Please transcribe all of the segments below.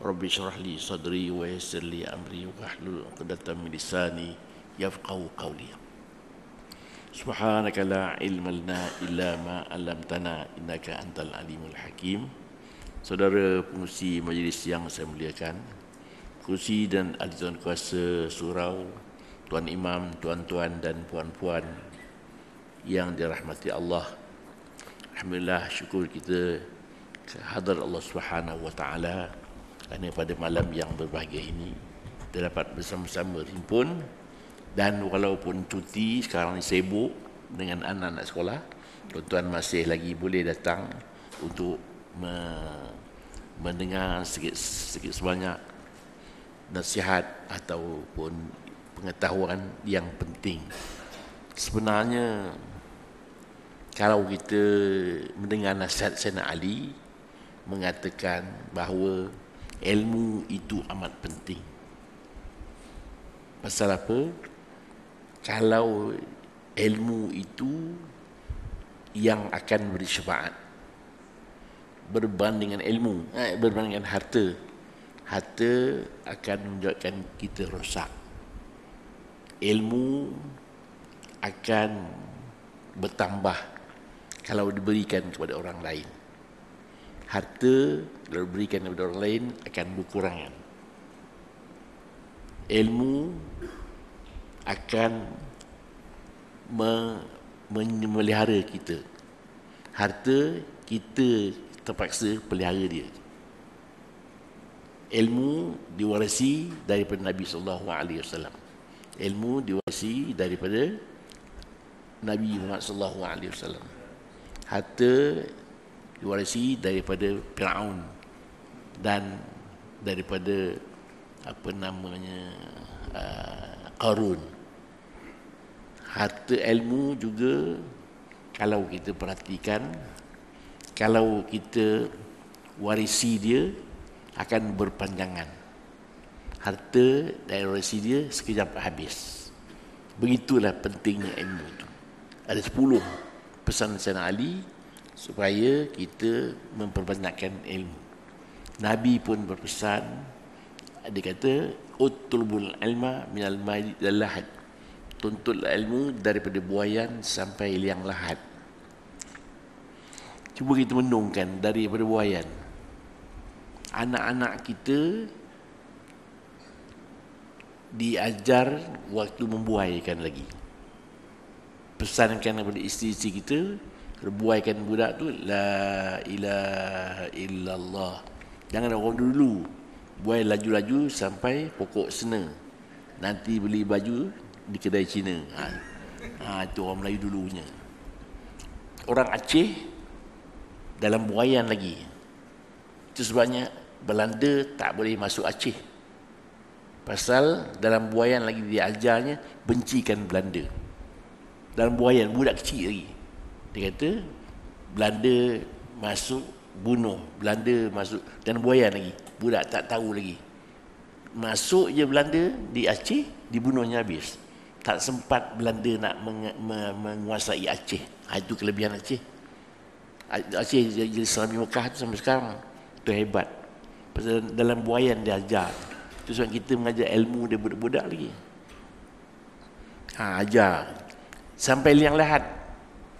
Rabbi syrah li sadri wa yasir li amri wa hlul uqdatan min lisani yafqahu qawli. Subhanaka la ilma lana illa ma 'allamtana innaka antal alimul hakim. Saudara pengerusi majlis yang saya muliakan, kerusi dan ahli tuan kuasa surau, tuan imam, tuan-tuan dan puan-puan yang dirahmati Allah. Alhamdulillah syukur kita hadir Allah Subhanahu wa taala kerana pada malam yang berbahagia ini kita dapat bersama-sama himpun dan walaupun cuti sekarang ni sibuk dengan anak-anak sekolah tuan-tuan masih lagi boleh datang untuk me- mendengar sikit-sikit sebanyak nasihat ataupun pengetahuan yang penting sebenarnya kalau kita mendengar nasihat Sena Ali mengatakan bahawa Ilmu itu amat penting Pasal apa? Kalau ilmu itu Yang akan beri syafaat dengan ilmu eh, dengan harta Harta akan menjadikan kita rosak Ilmu akan bertambah kalau diberikan kepada orang lain. Harta lalu berikan kepada orang lain akan berkurangan ilmu akan memelihara kita harta kita terpaksa pelihara dia ilmu diwarisi daripada Nabi sallallahu alaihi wasallam ilmu diwarisi daripada Nabi Muhammad sallallahu alaihi wasallam harta diwarisi daripada Firaun dan daripada apa namanya uh, Qarun harta ilmu juga kalau kita perhatikan kalau kita warisi dia akan berpanjangan harta dan warisi dia sekejap habis begitulah pentingnya ilmu itu ada 10 pesan Sayyidina Ali supaya kita memperbanyakkan ilmu Nabi pun berpesan dia kata utlubul ilma min minal mai lahad tuntut ilmu daripada buayan sampai liang lahad cuba kita menungkan daripada buayan anak-anak kita diajar waktu membuaikan lagi pesankan kepada isteri-isteri kita buaikan budak tu la ilaha illallah Jangan orang dulu Buai laju-laju sampai pokok sena Nanti beli baju di kedai Cina ha. ha itu orang Melayu dulunya Orang Aceh Dalam buayan lagi Itu sebabnya Belanda tak boleh masuk Aceh Pasal dalam buayan lagi dia ajarnya Bencikan Belanda Dalam buayan budak kecil lagi Dia kata Belanda masuk bunuh Belanda masuk dan buaya lagi budak tak tahu lagi masuk je Belanda di Aceh dibunuhnya habis tak sempat Belanda nak menguasai Aceh ha, itu kelebihan Aceh Aceh jadi Islami Mekah tu sampai sekarang tu hebat pasal dalam buayan dia ajar tu sebab kita mengajar ilmu dia budak-budak lagi ha, ajar sampai liang lahat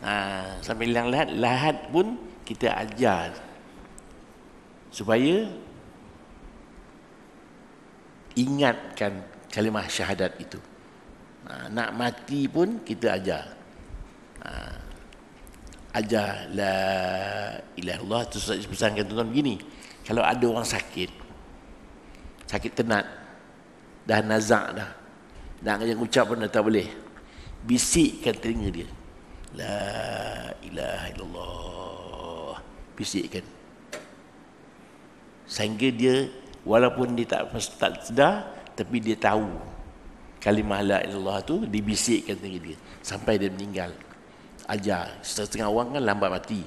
ha, sampai liang lahat lahat pun kita ajar supaya ingatkan kalimah syahadat itu ha, nak mati pun kita ajar ha, ajar la ilaha illallah tu saya pesankan tuan-tuan begini kalau ada orang sakit sakit tenat dah nazak dah dah kerja ucap pun dah tak boleh bisikkan telinga dia la ilaha illallah bisikkan sehingga dia walaupun dia tak tak sedar tapi dia tahu kalimah la ilallah tu dibisikkan tinggi dia sampai dia meninggal ajar setengah orang kan lambat mati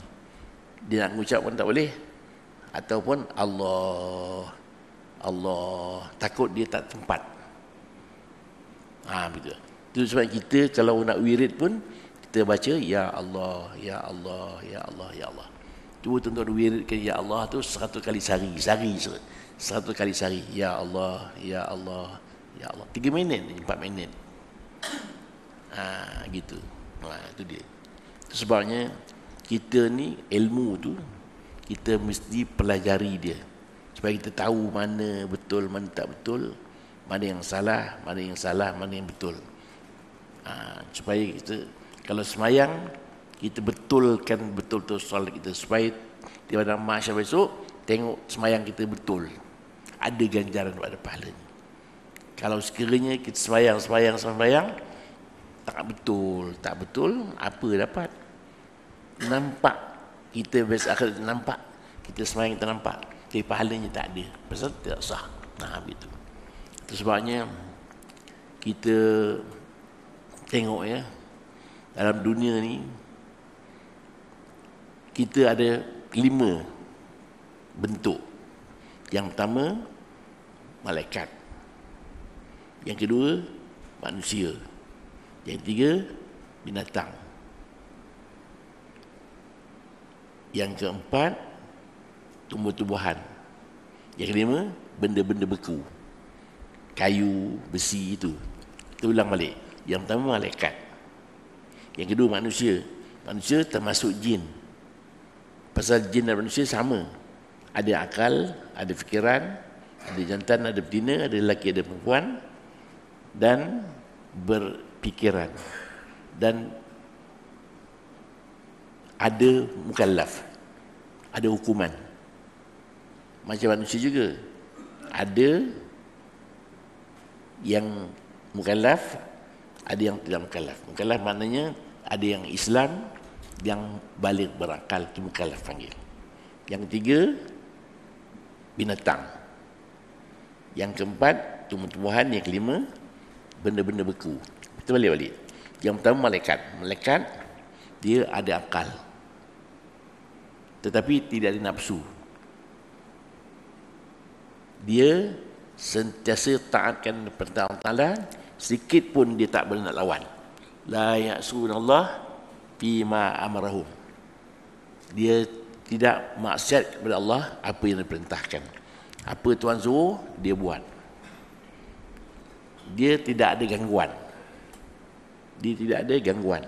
dia nak mengucap pun tak boleh ataupun Allah Allah takut dia tak tempat ha, begitu itu sebab kita kalau nak wirid pun kita baca ya Allah ya Allah ya Allah ya Allah cuba tuan-tuan wiridkan ya Allah tu 100 kali sehari sehari 100 kali sehari ya Allah ya Allah ya Allah tiga minit empat minit ha gitu ha itu dia itu sebabnya kita ni ilmu tu kita mesti pelajari dia supaya kita tahu mana betul mana tak betul mana yang salah mana yang salah mana yang betul ha, supaya kita kalau semayang kita betulkan betul-betul solat kita supaya di pada mahsyar besok tengok semayang kita betul ada ganjaran pada pahalanya kalau sekiranya kita semayang semayang semayang tak betul tak betul apa dapat nampak kita best akan nampak kita semayang kita nampak tapi pahalanya tak ada pasal tidak sah nah begitu itu sebabnya kita tengok ya dalam dunia ni kita ada lima bentuk. Yang pertama, malaikat. Yang kedua, manusia. Yang ketiga, binatang. Yang keempat, tumbuh-tumbuhan. Yang kelima, benda-benda beku. Kayu, besi itu. Kita ulang balik. Yang pertama, malaikat. Yang kedua, manusia. Manusia termasuk jin. Pasal jin dan manusia sama. Ada akal, ada fikiran, ada jantan, ada betina, ada lelaki, ada perempuan dan berfikiran. Dan ada mukallaf. Ada hukuman. Macam manusia juga. Ada yang mukallaf, ada yang tidak mukallaf. Mukallaf maknanya ada yang Islam, yang balik berakal itu bukanlah panggil yang ketiga binatang yang keempat tumbuh-tumbuhan yang kelima benda-benda beku kita balik-balik yang pertama malaikat malaikat dia ada akal tetapi tidak ada nafsu dia sentiasa taatkan perintah Allah sedikit pun dia tak boleh nak lawan la ya'suna Allah Pima ma amarahu dia tidak maksiat kepada Allah apa yang diperintahkan apa tuan suruh dia buat dia tidak ada gangguan dia tidak ada gangguan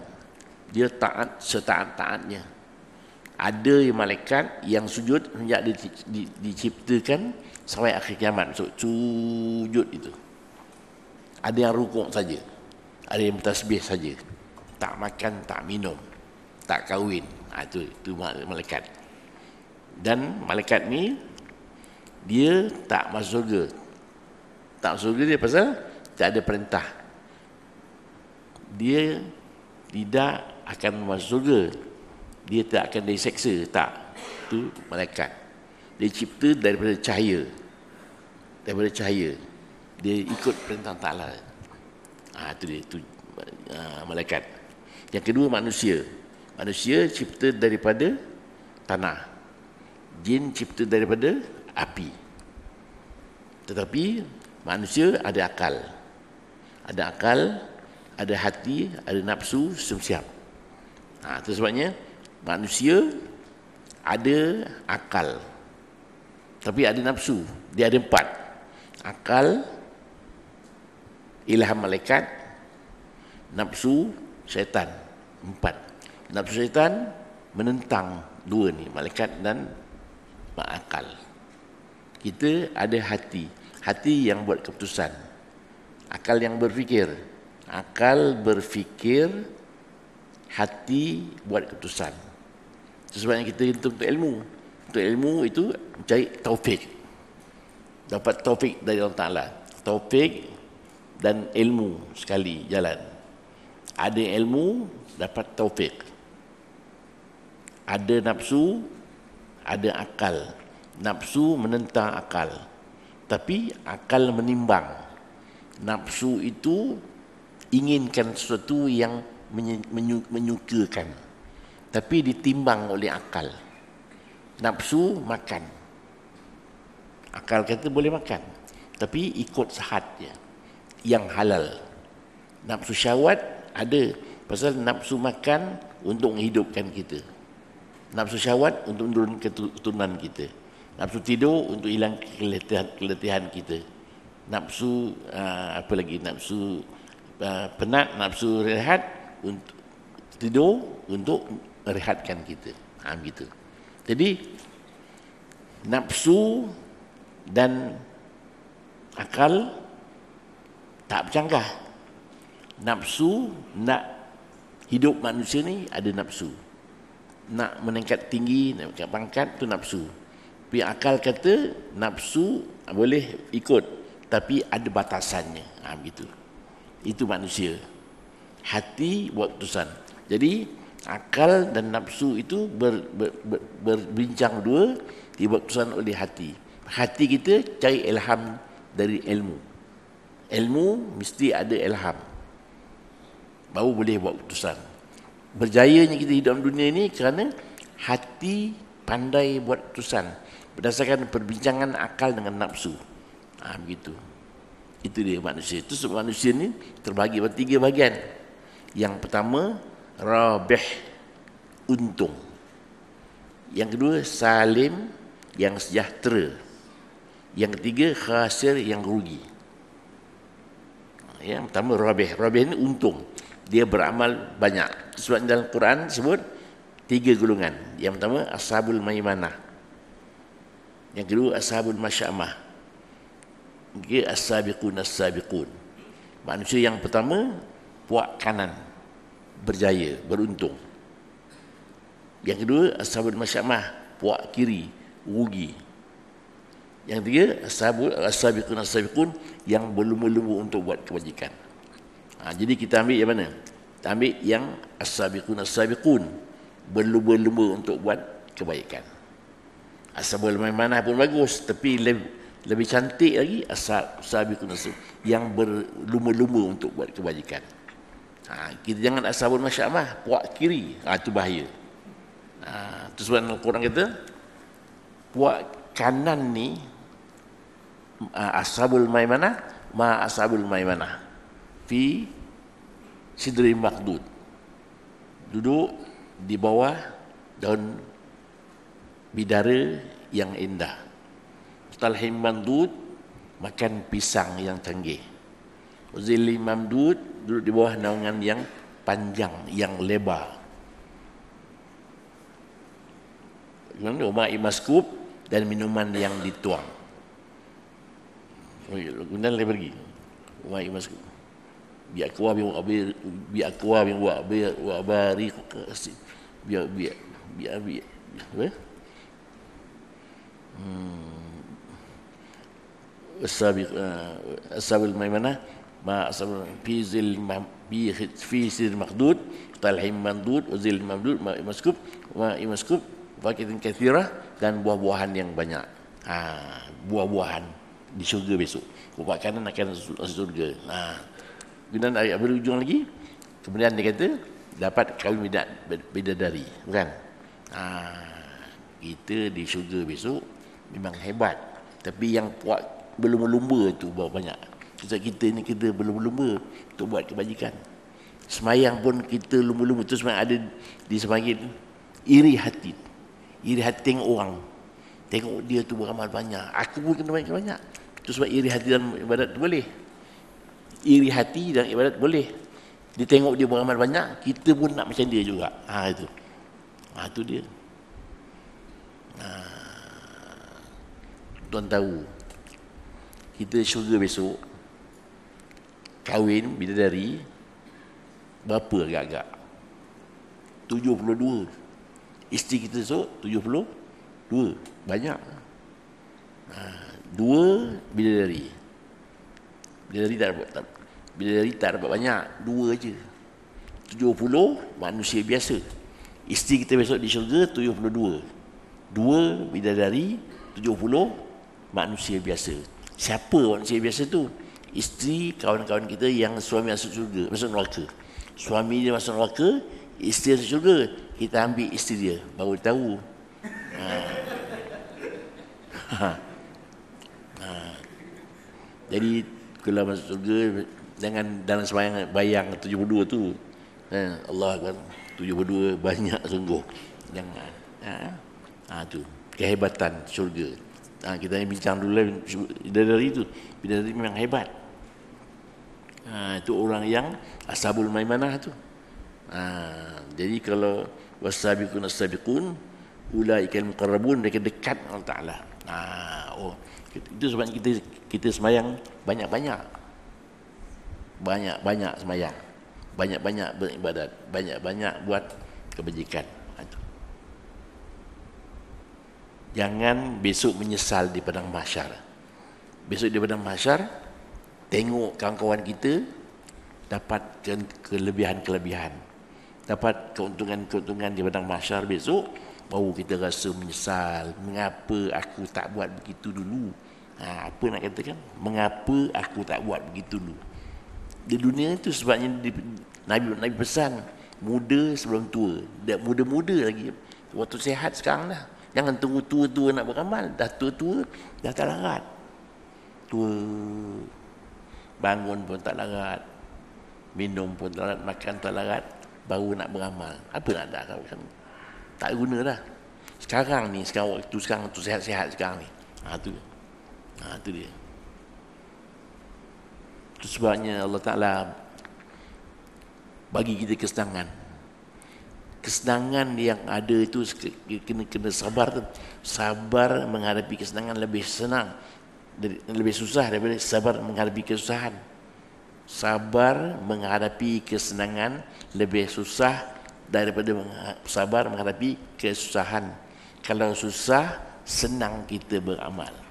dia taat setaat-taatnya ada yang malaikat yang sujud sejak diciptakan sampai akhir kiamat so, sujud itu ada yang rukuk saja ada yang bertasbih saja tak makan, tak minum, tak kahwin. Ha, itu, itu malaikat. Dan malaikat ni, dia tak masuk surga. Tak masuk surga dia pasal tak ada perintah. Dia tidak akan masuk surga. Dia tak akan diseksa, tak. Itu malaikat. Dia cipta daripada cahaya. Daripada cahaya. Dia ikut perintah Ta'ala. Ha, itu dia, itu ha, malaikat. Yang kedua manusia. Manusia cipta daripada tanah. Jin cipta daripada api. Tetapi manusia ada akal. Ada akal, ada hati, ada nafsu, sum siap. Ha, itu sebabnya manusia ada akal. Tapi ada nafsu. Dia ada empat. Akal, ilham malaikat, nafsu, syaitan empat nafsu syaitan menentang dua ni malaikat dan akal kita ada hati hati yang buat keputusan akal yang berfikir akal berfikir hati buat keputusan sebabnya kita itu untuk ilmu untuk ilmu itu mencari taufik dapat taufik dari Allah Ta'ala taufik dan ilmu sekali jalan ada ilmu dapat taufik ada nafsu ada akal nafsu menentang akal tapi akal menimbang nafsu itu inginkan sesuatu yang menyukakan tapi ditimbang oleh akal nafsu makan akal kata boleh makan tapi ikut sehat dia yang halal nafsu syahwat ada Pasal nafsu makan untuk menghidupkan kita. Nafsu syahwat untuk menurun keturunan kita. Nafsu tidur untuk hilang keletihan, keletihan kita. Nafsu uh, apa lagi? Nafsu uh, penat, nafsu rehat untuk tidur untuk merehatkan kita. Ha, gitu. Jadi nafsu dan akal tak bercanggah. Nafsu nak Hidup manusia ni ada nafsu. Nak meningkat tinggi, nak meningkat pangkat tu nafsu. Tapi akal kata nafsu boleh ikut tapi ada batasannya. Ah ha, begitu. Itu manusia. Hati buat keputusan. Jadi akal dan nafsu itu ber, ber, ber, berbincang dua dibuat keputusan oleh hati. Hati kita cari ilham dari ilmu. Ilmu mesti ada ilham baru boleh buat keputusan. Berjayanya kita hidup dalam dunia ini kerana hati pandai buat keputusan berdasarkan perbincangan akal dengan nafsu. Ah ha, begitu. Itu dia manusia. Itu semua manusia ini terbagi pada tiga bahagian. Yang pertama, rabih, untung. Yang kedua, salim, yang sejahtera. Yang ketiga, khasir, yang rugi. Ha, yang pertama, rabih. Rabih ini untung dia beramal banyak. Sebab dalam Quran sebut tiga golongan. Yang pertama ashabul maimanah. Yang kedua ashabul masyamah. Ya as-sabiqun as Manusia yang pertama puak kanan berjaya, beruntung. Yang kedua ashabul masyamah puak kiri rugi. Yang ketiga ashabul as-sabiqun yang belum-belum untuk buat kewajikan. Ha, jadi kita ambil yang mana? Kita ambil yang as-sabiqun as-sabiqun berlumba-lumba untuk buat kebaikan. Asabul maimanah pun bagus tapi lebih, lebih cantik lagi as-sabiqun as yang berlumba-lumba untuk buat kebaikan. Ha, kita jangan asabul masyamah puak kiri. Ha, itu bahaya. Ha, itu sebab Quran kata puak kanan ni ha, asabul maimanah ma asabul maimanah fi Sidri makdud, duduk di bawah daun bidara yang indah Talhim Mandud makan pisang yang canggih Uzili Mamdud duduk di bawah naungan yang panjang, yang lebar Dan rumah imaskub dan minuman yang dituang Kemudian dia pergi Rumah imaskub بأكواب وأبير بأكواب وأبير وأباريق كأسد السابق السابق الميمنة ما أصبر في ذل في سير مخدود طالح مندود وذل مندود ما مسكوب ما مسكوب فاكهة كثيرة dan buah-buahan yang banyak. Ha, buah-buahan di syurga besok. Kupak kanan akan surga. Nah. Ha kemudian ayat berujung lagi kemudian dia kata dapat kami kawin beda dari, bukan ha, kita di syurga besok memang hebat tapi yang buat belum lumba tu bawa banyak Kita kita ni kita belum lumba untuk buat kebajikan semayang pun kita lumba-lumba tu semayang ada di semayang iri hati iri hati tengok orang tengok dia tu beramal banyak aku pun kena banyak-banyak tu sebab iri hati dan ibadat tu boleh iri hati dan ibadat boleh dia tengok dia beramal banyak kita pun nak macam dia juga ha itu ha itu dia ha tuan tahu kita syurga besok kahwin bila dari berapa agak-agak 72 isteri kita besok 72 banyak ha, dua bila dari dia retire buat tak. Bila dia retire buat banyak, dua je. 70 manusia biasa. Isteri kita besok di syurga 72. Dua bidadari 70 manusia biasa. Siapa manusia biasa tu? Isteri kawan-kawan kita yang suami masuk syurga, masuk neraka. Suami dia masuk neraka, isteri masuk syurga, kita ambil isteri dia baru dia tahu. Ha. Ha. Ha. Jadi kelam surga dengan dalam sembahyang bayang 72 tu. Ha, eh, Allah kan 72 banyak sungguh. Jangan. Ha, ha tu kehebatan surga Ha, kita ni bincang dulu dari, dari itu. Bila dari memang hebat. Ha, itu orang yang asabul maimanah tu. Ha, jadi kalau wasabiqun asabiqun ulaikal muqarrabun mereka dekat Allah Taala. Ha, oh itu sebab kita kita semayang banyak-banyak banyak-banyak semayang banyak-banyak beribadat banyak-banyak buat kebajikan ha, jangan besok menyesal di padang mahsyar besok di padang mahsyar tengok kawan-kawan kita dapat kelebihan-kelebihan dapat keuntungan-keuntungan di padang mahsyar besok baru kita rasa menyesal mengapa aku tak buat begitu dulu ha, apa nak katakan mengapa aku tak buat begitu dulu di dunia itu sebabnya di, Nabi Nabi pesan muda sebelum tua dan muda-muda lagi waktu sehat sekarang dah jangan tunggu tua-tua nak beramal dah tua-tua dah tak larat tua bangun pun tak larat minum pun tak larat makan tak larat baru nak beramal apa nak dah kamu tak guna dah sekarang ni sekarang waktu sekarang tu sehat-sehat sekarang ni ha tu Ha, itu dia. Itu sebabnya Allah Ta'ala bagi kita kesenangan. Kesenangan yang ada itu kena, kena sabar. Sabar menghadapi kesenangan lebih senang. Lebih susah daripada sabar menghadapi kesusahan. Sabar menghadapi kesenangan lebih susah daripada sabar menghadapi kesusahan. Kalau susah, senang kita beramal.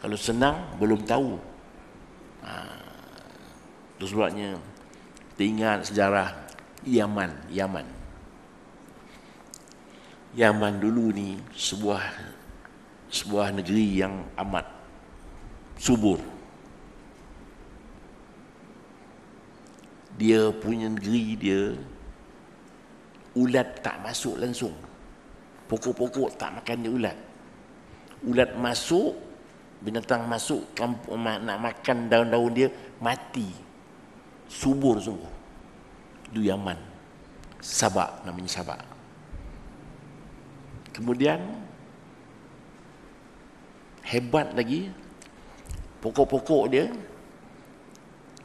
Kalau senang belum tahu. Ha. Itu sebabnya kita ingat sejarah Yaman, Yaman. Yaman dulu ni sebuah sebuah negeri yang amat subur. Dia punya negeri dia ulat tak masuk langsung. Pokok-pokok tak makan dia ulat. Ulat masuk binatang masuk kampung nak makan daun-daun dia mati subur sungguh itu Yaman Sabak namanya Sabak kemudian hebat lagi pokok-pokok dia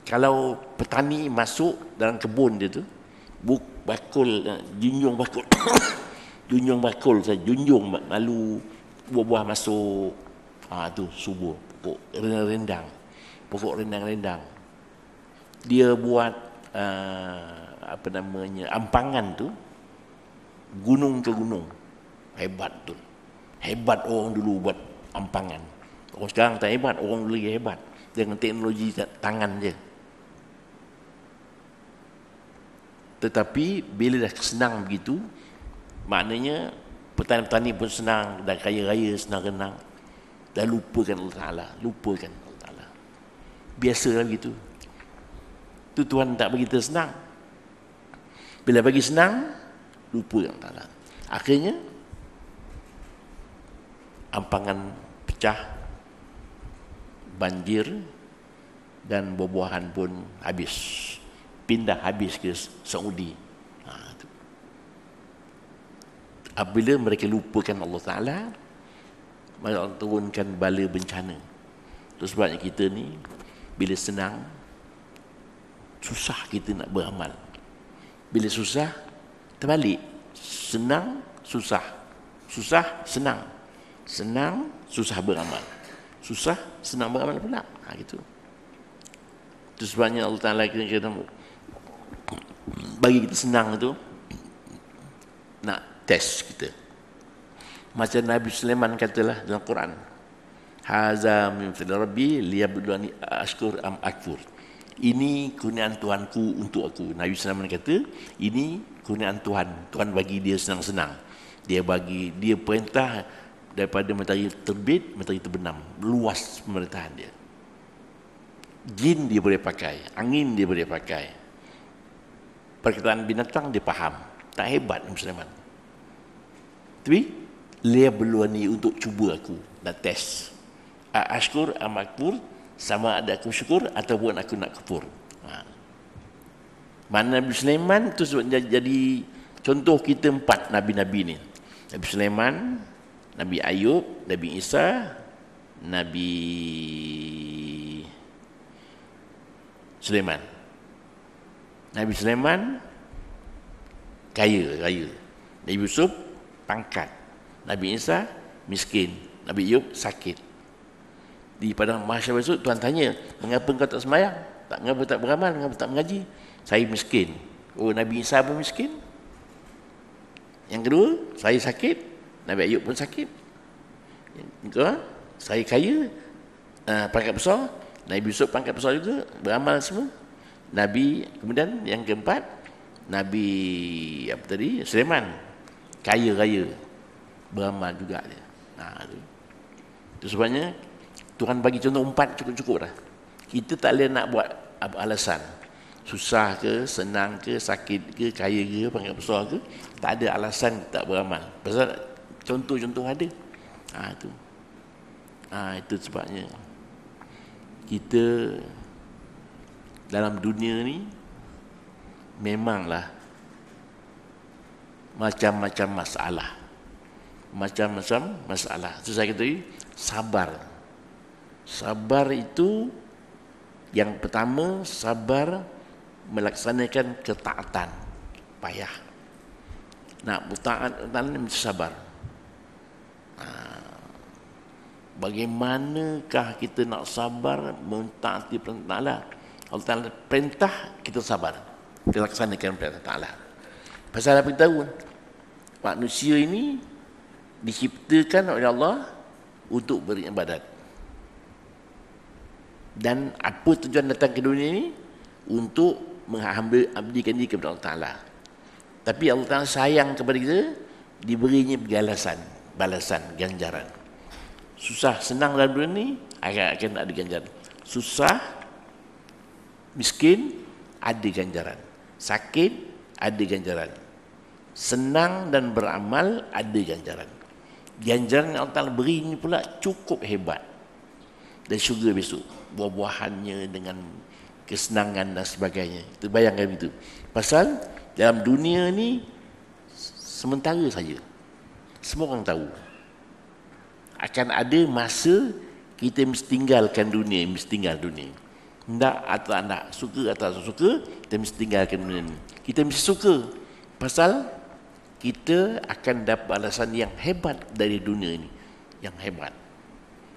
kalau petani masuk dalam kebun dia tu buk bakul eh, junjung bakul junjung bakul saya junjung malu buah-buah masuk Ah ha, tu subur pokok rendang. Pokok rendang-rendang. Dia buat uh, apa namanya? ampangan tu gunung ke gunung. Hebat tu. Hebat orang dulu buat ampangan. Orang sekarang tak hebat, orang dulu lagi hebat dengan teknologi tangan je. Tetapi bila dah senang begitu, maknanya petani-petani pun senang dah kaya kaya senang renang dan lupakan Allah Ta'ala lupakan Allah Ta'ala biasalah kan begitu tu Tuhan tak bagi kita senang bila bagi senang lupa Allah Ta'ala akhirnya ampangan pecah banjir dan buah-buahan pun habis pindah habis ke Saudi ha, apabila mereka lupakan Allah Ta'ala banyak orang turunkan bala bencana Itu sebabnya kita ni Bila senang Susah kita nak beramal Bila susah Terbalik Senang Susah Susah Senang Senang Susah beramal Susah Senang beramal pula ha, gitu. Itu sebabnya Allah Ta'ala kita kata Bagi kita senang itu Nak test kita macam Nabi Sulaiman katalah dalam Quran haza min rabbi liyabduni ashkur am akfur ini kurnian Tuhanku untuk aku Nabi Sulaiman kata ini kurnian Tuhan Tuhan bagi dia senang-senang dia bagi dia perintah daripada matahari terbit matahari terbenam luas pemerintahan dia jin dia boleh pakai angin dia boleh pakai perkataan binatang dia faham tak hebat Nabi Sulaiman tapi dia berani untuk cuba aku Nak test Ashkur amakfur Sama ada aku syukur Ataupun aku nak kepur. ha. Mana Nabi Sulaiman tu jadi Contoh kita empat Nabi-Nabi ni Nabi Sulaiman Nabi Ayub Nabi Isa Nabi Sulaiman Nabi Sulaiman kaya raya Nabi Yusuf pangkat Nabi Isa miskin, Nabi Yub sakit. Di padang mahsyar besok Tuhan tanya, "Mengapa engkau tak sembahyang? Tak mengapa tak beramal, mengapa tak mengaji?" Saya miskin. Oh, Nabi Isa pun miskin. Yang kedua, saya sakit, Nabi Ayub pun sakit. Yang ah, kedua, saya kaya, uh, pangkat besar, Nabi Yusuf pangkat besar juga, beramal semua. Nabi, kemudian yang keempat, Nabi apa tadi, Sulaiman, kaya raya beramal juga dia. Ha, itu. itu sebabnya Tuhan bagi contoh empat cukup-cukup dah. Kita tak boleh nak buat alasan. Susah ke, senang ke, sakit ke, kaya ke, panggil besar ke. Tak ada alasan tak beramal. Pasal contoh-contoh ada. Ha, itu. Ha, itu sebabnya. Kita dalam dunia ni memanglah macam-macam masalah macam-macam masalah. Itu saya kata sabar. Sabar itu yang pertama sabar melaksanakan ketaatan. Payah. Nak taat dan mesti sabar. Ha. Bagaimanakah kita nak sabar mentaati perintah Ta'ala? Allah Ta'ala perintah, kita sabar. Kita laksanakan perintah Ta'ala. Pasal apa kita tahu? Manusia ini diciptakan oleh Allah untuk beribadat. Dan apa tujuan datang ke dunia ini? Untuk menghambil abdikan diri kepada Allah Ta'ala. Tapi Allah Ta'ala sayang kepada kita, diberinya galasan, balasan, ganjaran. Susah senang dalam dunia ini, akan, akan ada ganjaran. Susah, miskin, ada ganjaran. Sakit, ada ganjaran. Senang dan beramal, ada ganjaran ganjaran yang Allah beri ini pula cukup hebat dan syurga besok buah-buahannya dengan kesenangan dan sebagainya kita bayangkan itu pasal dalam dunia ni sementara saja semua orang tahu akan ada masa kita mesti tinggalkan dunia mesti tinggal dunia Nak atau tak suka atau tak suka kita mesti tinggalkan dunia ni kita mesti suka pasal kita akan dapat balasan yang hebat dari dunia ini yang hebat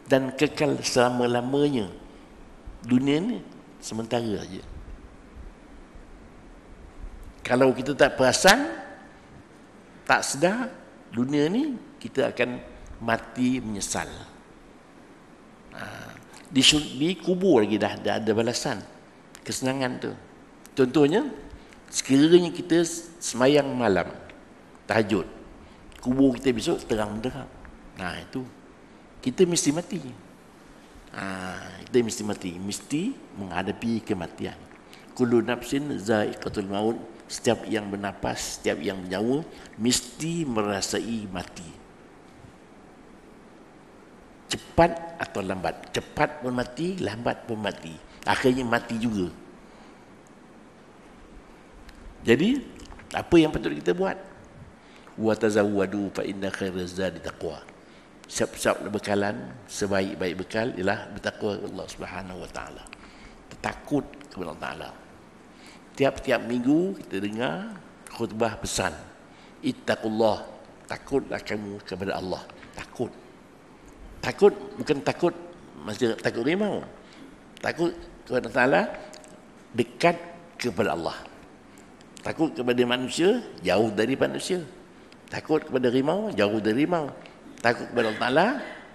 dan kekal selama-lamanya dunia ini sementara saja kalau kita tak perasan tak sedar dunia ini kita akan mati menyesal ha. di syurga kubur lagi dah, dah ada balasan kesenangan tu contohnya sekiranya kita semayang malam tahajud kubur kita besok terang benderang nah itu kita mesti mati ha, kita mesti mati mesti menghadapi kematian kullu nafsin zaiqatul maut setiap yang bernafas setiap yang bernyawa mesti merasai mati cepat atau lambat cepat pun mati lambat pun mati akhirnya mati juga jadi apa yang patut kita buat wa tazawwadu fa inna khairaz zadi taqwa siap-siap bekalan sebaik-baik bekal ialah bertakwa kepada Allah Subhanahu wa taala takut kepada Allah taala tiap-tiap minggu kita dengar khutbah pesan ittaqullah takutlah kamu kepada Allah takut takut bukan takut masih takut rimau takut kepada Allah taala dekat kepada Allah takut kepada manusia jauh dari manusia Takut kepada rimau, jauh dari rimau. Takut kepada Allah Ta'ala,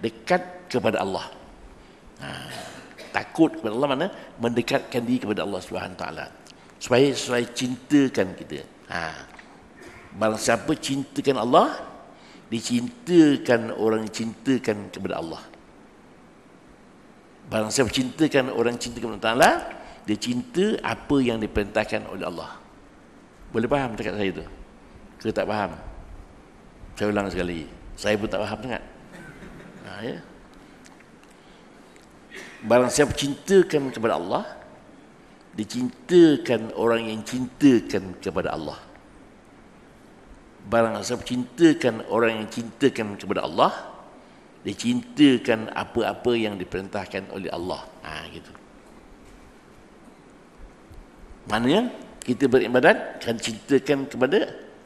dekat kepada Allah. Ha. Takut kepada Allah mana? Mendekatkan diri kepada Allah Swt Ta'ala. Supaya sesuai cintakan kita. Ha. Barang siapa cintakan Allah, dicintakan orang cintakan kepada Allah. Barang siapa cintakan orang cintakan kepada Ta'ala, dia cinta apa yang diperintahkan oleh Allah. Boleh faham dekat saya tu? Kau tak faham? Saya ulang sekali. Saya pun tak faham sangat. Ha, ya. Barang siapa cintakan kepada Allah, dicintakan orang yang cintakan kepada Allah. Barang siapa cintakan orang yang cintakan kepada Allah, dicintakan apa-apa yang diperintahkan oleh Allah. Ha, gitu. Maknanya kita beribadat kan cintakan kepada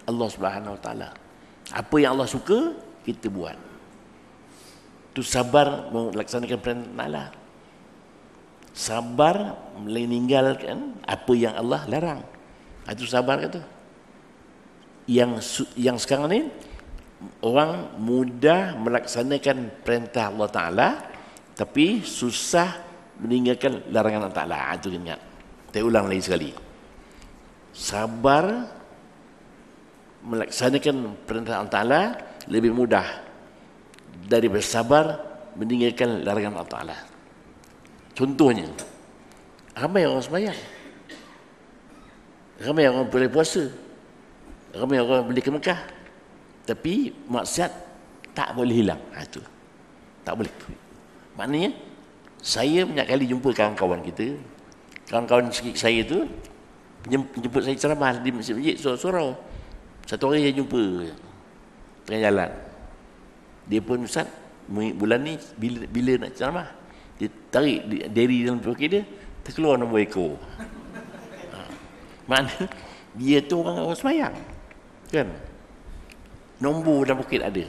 Allah Subhanahu Wa Taala. Apa yang Allah suka, kita buat. Itu sabar melaksanakan perintah Allah. Sabar meninggalkan apa yang Allah larang. Itu ha, sabar kata. Yang yang sekarang ni orang muda melaksanakan perintah Allah Taala tapi susah meninggalkan larangan Allah Taala. Itu ha, ingat. Saya ulang lagi sekali. Sabar melaksanakan perintah Allah Ta'ala lebih mudah dari bersabar meninggalkan larangan Allah Ta'ala. Contohnya, ramai orang semayang. Ramai orang boleh puasa. Ramai orang boleh ke Mekah. Tapi maksiat tak boleh hilang. Ha, itu. Tak boleh. Maknanya, saya banyak kali jumpa kawan-kawan kita. Kawan-kawan saya itu, jemput saya ceramah di masjid-masjid surau-surau. Satu orang dia jumpa Tengah jalan Dia pun Ustaz Bulan ni bila, bila nak ceramah Dia tarik Dari dalam peruki dia Terkeluar nombor ekor ha. Mana Dia tu orang orang semayang Kan Nombor dalam bukit ada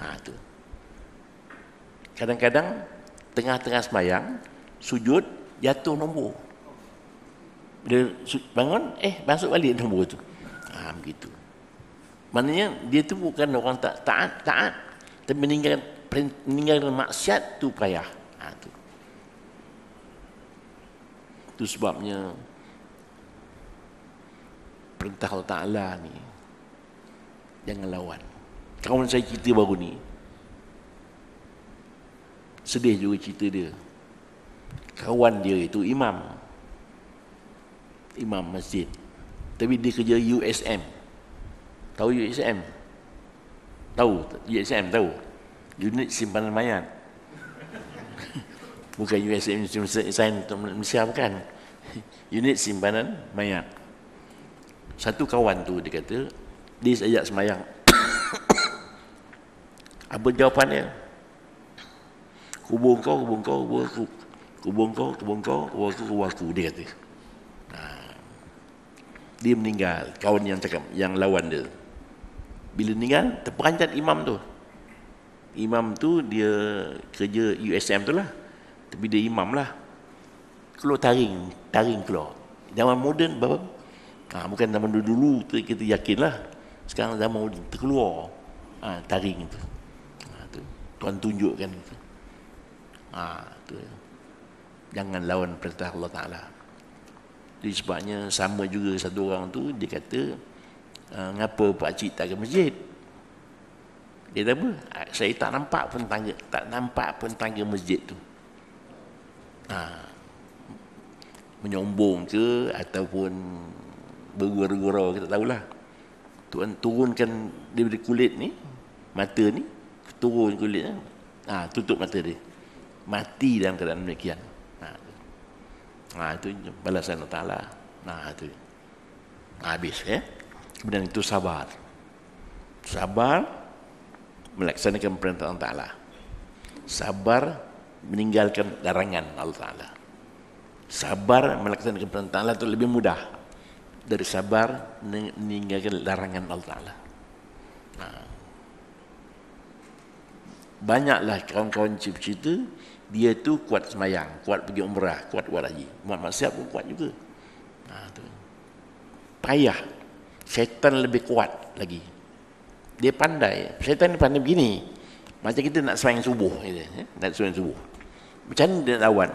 ha, tu. Kadang-kadang Tengah-tengah semayang Sujud Jatuh nombor dia bangun, eh masuk balik nombor tu. Ah ha, begitu. Maknanya dia tu bukan orang tak taat, taat. Tapi meninggalkan, meninggalkan maksiat tu payah. Ha, tu. tu sebabnya perintah Allah Ta'ala ni jangan lawan. Kawan saya cerita baru ni sedih juga cerita dia. Kawan dia itu imam. Imam masjid. Tapi dia kerja USM. Tahu USM? Tahu USM tahu. Unit simpanan mayat. Bukan USM Sains untuk Malaysia bukan. Unit simpanan mayat. Satu kawan tu dia kata, dia ayat semayang. Apa jawapan dia? Kubur kau, kubur kau, kubur aku. Kubur kau, kubur kau, kubur aku, kubur aku. Dia kata. Ha. Dia meninggal. Kawan yang cakap, yang lawan dia bila meninggal terperanjat imam tu imam tu dia kerja USM tu lah tapi dia imam lah keluar taring taring keluar zaman moden berapa ha, bukan zaman dulu tu kita yakin lah sekarang zaman moden terkeluar ha, taring tu. Ha, tu tuan tunjukkan tu. Ha, tu jangan lawan perintah Allah Ta'ala jadi sebabnya sama juga satu orang tu dia kata Eh, ngapa pak cik tak ke masjid? Dia kata apa? Ah, saya tak nampak pun tangga, tak nampak pun tangga masjid tu. Ha. Menyombong ke ataupun bergurau-gurau kita tahulah. Tuan turunkan daripada kulit ni, mata ni, turun kulit ni. Ha, tutup mata dia. Mati dalam keadaan demikian. Ha. Ha, itu balasan Allah Ta'ala. Ha, itu. Habis. Eh? kemudian itu sabar sabar melaksanakan perintah Allah Ta'ala sabar meninggalkan larangan Allah Ta'ala sabar melaksanakan perintah Allah itu lebih mudah dari sabar meninggalkan larangan Allah Ta'ala nah. Ha. banyaklah kawan-kawan cipta-cipta dia tu kuat semayang, kuat pergi umrah, kuat buat haji. Muhammad Siap pun kuat juga. Ha, tu. Payah syaitan lebih kuat lagi dia pandai syaitan ni pandai begini macam kita nak serang subuh gitu, ya. nak serang subuh macam mana dia lawan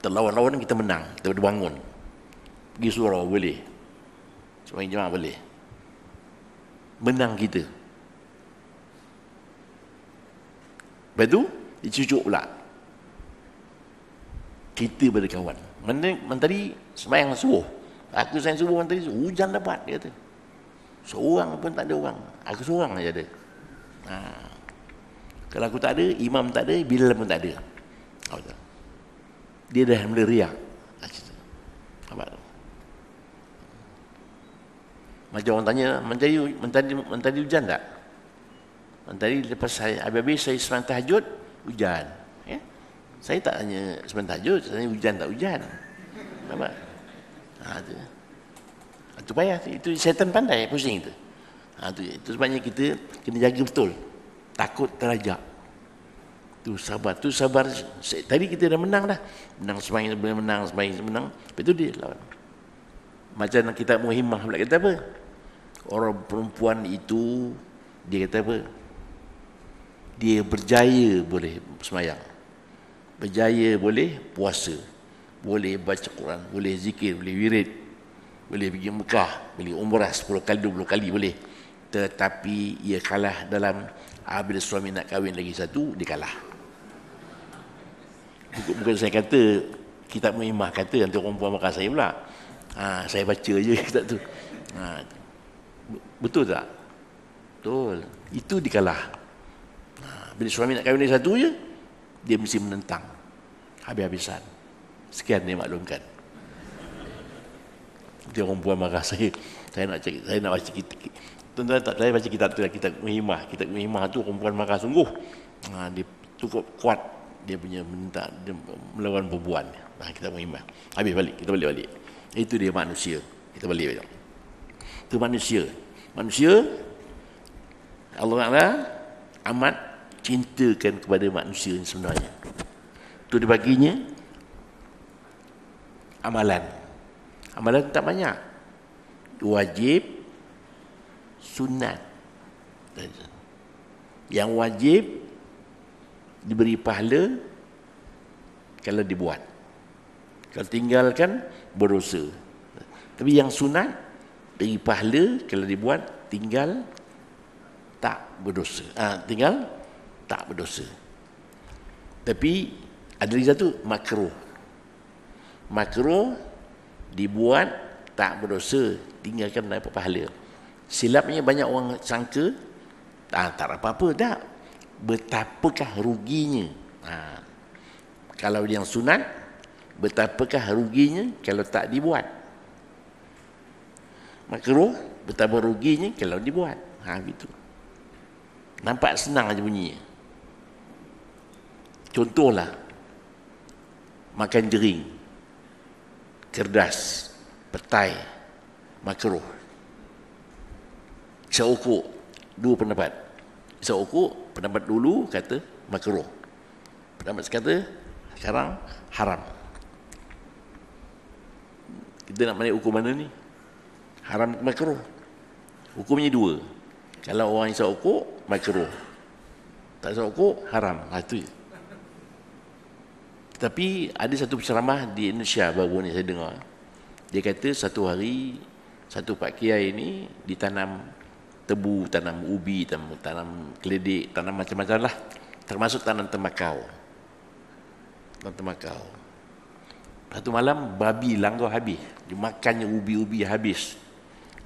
terlawan-lawan kita menang kita bangun pergi surau boleh semuanya jemaah boleh menang kita lepas tu dicucuk pula kita pada kawan mana tadi semayang subuh aku semayang subuh tadi hujan dapat dia kata Seorang pun tak ada orang. Aku seorang saja ada. Ha. Kalau aku tak ada, imam tak ada, bila pun tak ada. Oh, tak. Dia dah mula riak. Apa ha, tu? Macam orang tanya, mentari, mentari, mentari hujan tak? Mentari lepas saya, habis-habis saya semang tahajud, hujan. Ya? Saya tak hanya semang tahajud, saya hujan tak hujan. Nampak? Ha, tu. Itu payah. Itu setan pandai pusing itu. Ha, itu, itu sebabnya kita kena jaga betul. Takut terajak. Itu sabar. Itu sabar. Tadi kita dah menang dah. Menang semangat, boleh menang, semangat, menang. Lepas itu dia lawan. Macam kita muhimah pula. Kata apa? Orang perempuan itu, dia kata apa? Dia berjaya boleh semayang. Berjaya boleh puasa. Boleh baca Quran. Boleh zikir. Boleh wirid boleh pergi Mekah, boleh umrah 10 kali, 20 kali boleh. Tetapi ia kalah dalam abis suami nak kahwin lagi satu, dia kalah. Bukan, bukan saya kata, kitab mu'imah kata, nanti orang puan makan saya pula. Ha, saya baca je kitab tu. Ha, betul tak? Betul. Itu dia kalah. Ha, bila suami nak kahwin lagi satu je, dia mesti menentang. Habis-habisan. Sekian dia maklumkan dia orang buang marah saya saya nak cari, saya nak baca kita tuan-tuan tak saya baca kita tu lah kita menghimah kita menghimah tu orang buang marah sungguh ha, dia cukup kuat dia punya minta dia melawan perbuan Nah, ha, kita menghimah habis balik kita balik balik itu dia manusia kita balik balik itu manusia manusia Allah Ta'ala amat cintakan kepada manusia sebenarnya Tu dia amalan Amalan tak banyak. Wajib sunat. Yang wajib diberi pahala kalau dibuat. Kalau tinggalkan berdosa. Tapi yang sunat beri pahala kalau dibuat tinggal tak berdosa. Ah ha, tinggal tak berdosa. Tapi ada lagi satu makruh. Makruh dibuat tak berdosa tinggalkan dapat pahala silapnya banyak orang sangka ah, tak tak apa-apa tak betapakah ruginya ha. kalau yang sunat betapakah ruginya kalau tak dibuat makruh betapa ruginya kalau dibuat ha gitu nampak senang aja bunyinya contohlah makan jering cerdas, petai, makruh. Seoku dua pendapat. Seoku pendapat dulu kata makro, Pendapat kata sekarang haram. Kita nak mana hukum mana ni? Haram makro, Hukumnya dua. Kalau orang yang seoku makruh. Tak seoku haram. Itu. Ha, tapi ada satu ceramah di Indonesia baru ni saya dengar. Dia kata satu hari satu pak kiai ini ditanam tebu, tanam ubi, tanam, tanam keledek, tanam macam-macam lah. Termasuk tanam tembakau. Tanam tembakau. Satu malam babi langgau habis. Dia makannya ubi-ubi habis.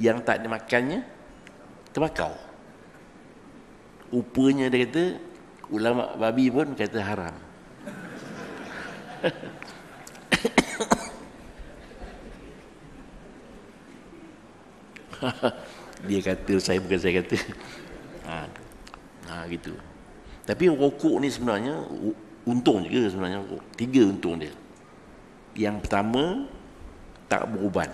Yang tak dimakannya tembakau. Upanya dia kata ulama babi pun kata haram. dia kata saya bukan saya kata ha. ha gitu tapi rokok ni sebenarnya untung juga sebenarnya rokok tiga untung dia yang pertama tak beruban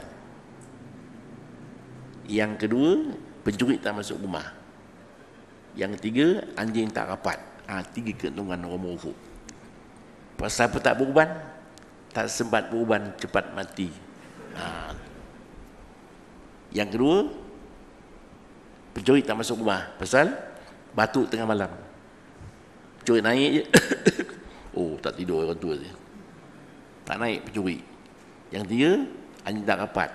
yang kedua pencuri tak masuk rumah yang ketiga anjing tak rapat ha, tiga keuntungan orang merokok Pasal apa tak beruban? Tak sempat beruban cepat mati. Ha. Yang kedua, pencuri tak masuk rumah. Pasal batuk tengah malam. Pencuri naik je. oh, tak tidur orang tua je. Tak naik pencuri. Yang tiga, anjing tak rapat.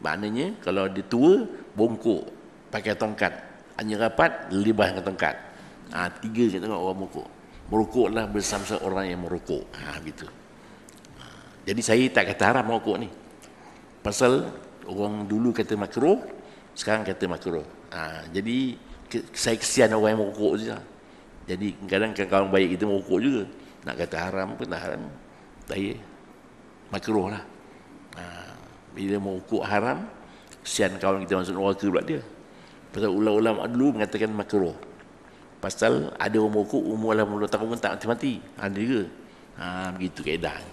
Maknanya, kalau dia tua, bongkok pakai tongkat. Anjing rapat, libah dengan tongkat. Ha, tiga je tengok orang bongkok merokoklah bersama orang yang merokok. Ha, gitu. Ha, jadi saya tak kata haram merokok ni. Pasal orang dulu kata makro, sekarang kata makro. Ha, jadi saya kesian orang yang merokok saja. Lah. Jadi kadang kadang kawan baik kita merokok juga. Nak kata haram pun tak haram. Saya makro lah. Ha, bila merokok haram, kesian kawan kita masuk orang pula dia. Pasal ulama-ulama dulu mengatakan makro pasal ada umur ku umur lah mula tahun pun tak mati-mati ada juga ha, begitu keadaan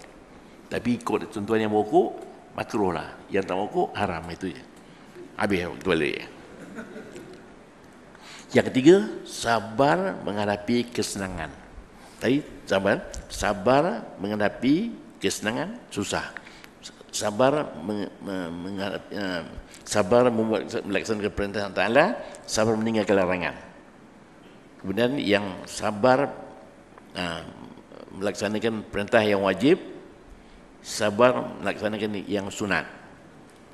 tapi ikut tuan-tuan yang merokok makruh lah yang tak merokok haram itu je habis waktu balik yang ketiga sabar menghadapi kesenangan Tapi sabar sabar menghadapi kesenangan susah sabar meng, eh, sabar membuat melaksanakan perintah Allah sabar meninggalkan larangan kemudian yang sabar nah, melaksanakan perintah yang wajib sabar melaksanakan yang sunat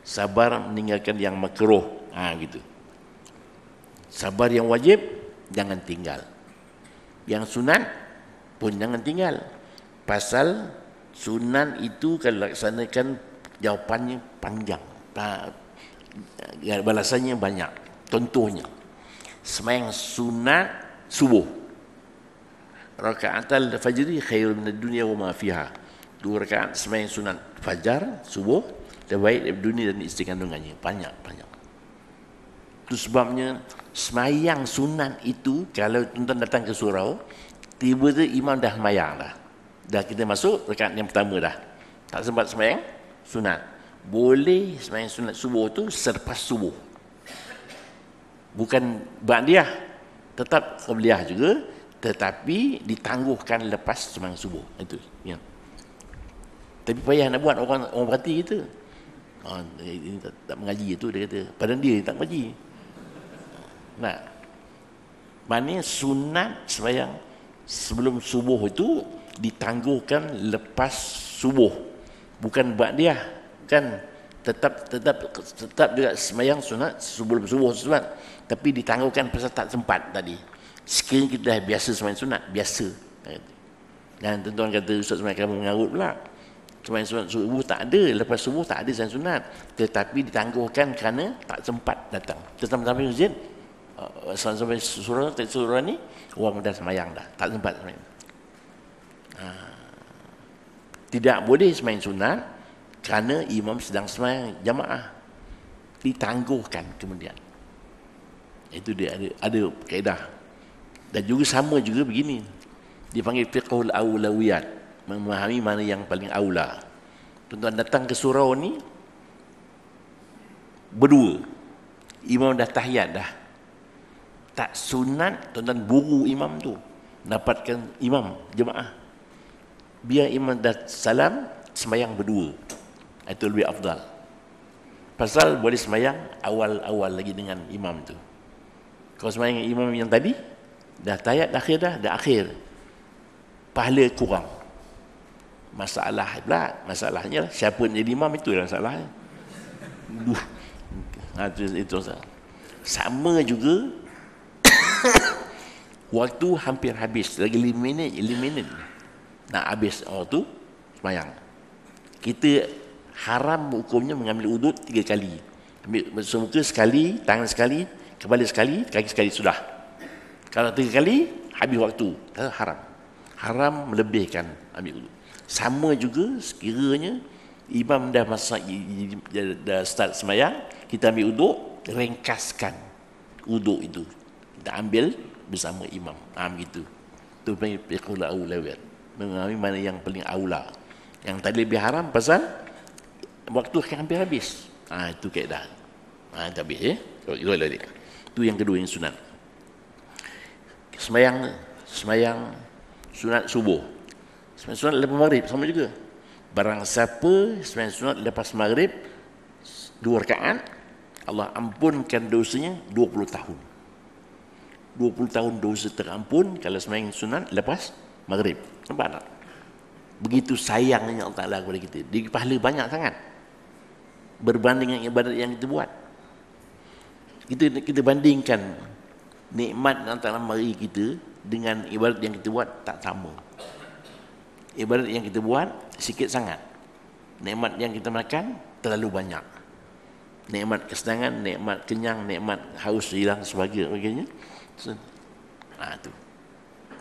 sabar meninggalkan yang makruh ah gitu sabar yang wajib jangan tinggal yang sunat pun jangan tinggal pasal sunat itu kalau laksanakan jawapannya panjang balasannya banyak contohnya semayang sunat subuh rakaatul fajri khair min ad-dunya wa ma fiha dua rakaat semayang sunat fajar subuh terbaik dari dunia dan isteri kandungannya banyak banyak itu sebabnya semayang sunat itu kalau tuan datang ke surau tiba-tiba imam dah mayang dah dah kita masuk rakaat yang pertama dah tak sempat semayang sunat boleh semayang sunat subuh tu selepas subuh bukan buat tetap qabliyah juga tetapi ditangguhkan lepas semang subuh itu ya tapi payah nak buat orang orang berhati kita oh, ha, ini tak, tak mengaji itu dia kata Padahal dia tak mengaji nah mana sunat sembahyang sebelum subuh itu ditangguhkan lepas subuh bukan buat dia kan tetap tetap tetap juga semayang sunat sebelum subuh sunat tapi ditangguhkan pasal tak sempat tadi sekiranya kita dah biasa semain sunat biasa dan tuan-tuan kata Ustaz semain kamu mengarut pula semain sunat subuh tak ada lepas subuh tak ada semain sunat tetapi ditangguhkan kerana tak sempat datang tetapi sampai masjid eh, sampai surah tak surah ni orang dah semayang dah tak sempat semain ha. tidak boleh semain sunat kerana imam sedang semain jamaah ditangguhkan kemudian itu dia ada, ada kaedah. Dan juga sama juga begini. Dipanggil fiqhul awlawiyat. Memahami mana yang paling awla Tuan-tuan datang ke surau ni. Berdua. Imam dah tahiyat dah. Tak sunat tuan-tuan buru imam tu. Dapatkan imam jemaah. Biar imam dah salam semayang berdua. Itu lebih afdal. Pasal boleh semayang awal-awal lagi dengan imam tu. Kau semayang imam yang tadi Dah tayat dah akhir dah Dah akhir Pahala kurang Masalah pula Masalahnya lah Siapa jadi imam itu lah masalahnya Duh ha, itu, Sama juga Waktu hampir habis Lagi 5 minit 5 minit Nak habis waktu tu Semayang Kita Haram hukumnya mengambil udut tiga kali Ambil semuka sekali Tangan sekali Kembali sekali, kaki sekali sudah. Kalau tiga kali, habis waktu. Eh, haram. Haram melebihkan ambil wudhu. Sama juga sekiranya imam dah masa dah start semayang, kita ambil wudhu, ringkaskan wudhu itu. Kita ambil bersama imam. Ah, begitu. Itu panggil pekula awlawir. mengambil mana yang paling aula. Yang tadi lebih haram pasal waktu akan hampir habis. ha, itu keadaan. Ah, ha, tapi eh. Itu adalah dia. Itu yang kedua yang sunat. Semayang, semayang sunat subuh. Semayang sunat lepas maghrib sama juga. Barang siapa semayang sunat lepas maghrib, dua rakaat, Allah ampunkan dosanya 20 tahun. 20 tahun dosa terampun kalau semayang sunat lepas maghrib. Nampak tak? Begitu sayangnya Allah Ta'ala kepada kita. Dia pahala banyak sangat. Berbanding dengan ibadat yang kita buat kita kita bandingkan nikmat yang Allah beri kita dengan ibadat yang kita buat tak sama. Ibadat yang kita buat sikit sangat. Nikmat yang kita makan terlalu banyak. Nikmat kesenangan, nikmat kenyang, nikmat haus hilang sebagainya. Ah ha, tu.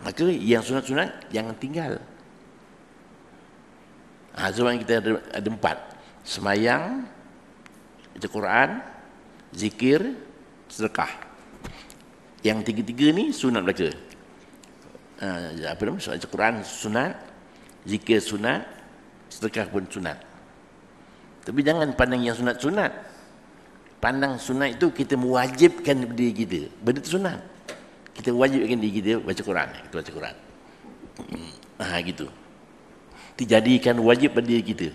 Maka yang sunat-sunat jangan tinggal. Ah ha, kita ada, ada empat. Semayang, itu Quran, zikir, sedekah. Yang tiga-tiga ni sunat baca. Uh, apa nama? Surat Al-Quran sunat, zikir sunat, sedekah pun sunat. Tapi jangan pandang yang sunat-sunat. Pandang sunat itu kita mewajibkan diri kita. Benda itu sunat. Kita wajibkan diri kita baca Quran. Kita baca Quran. Hmm. Ah ha, gitu. Dijadikan wajib pada diri kita.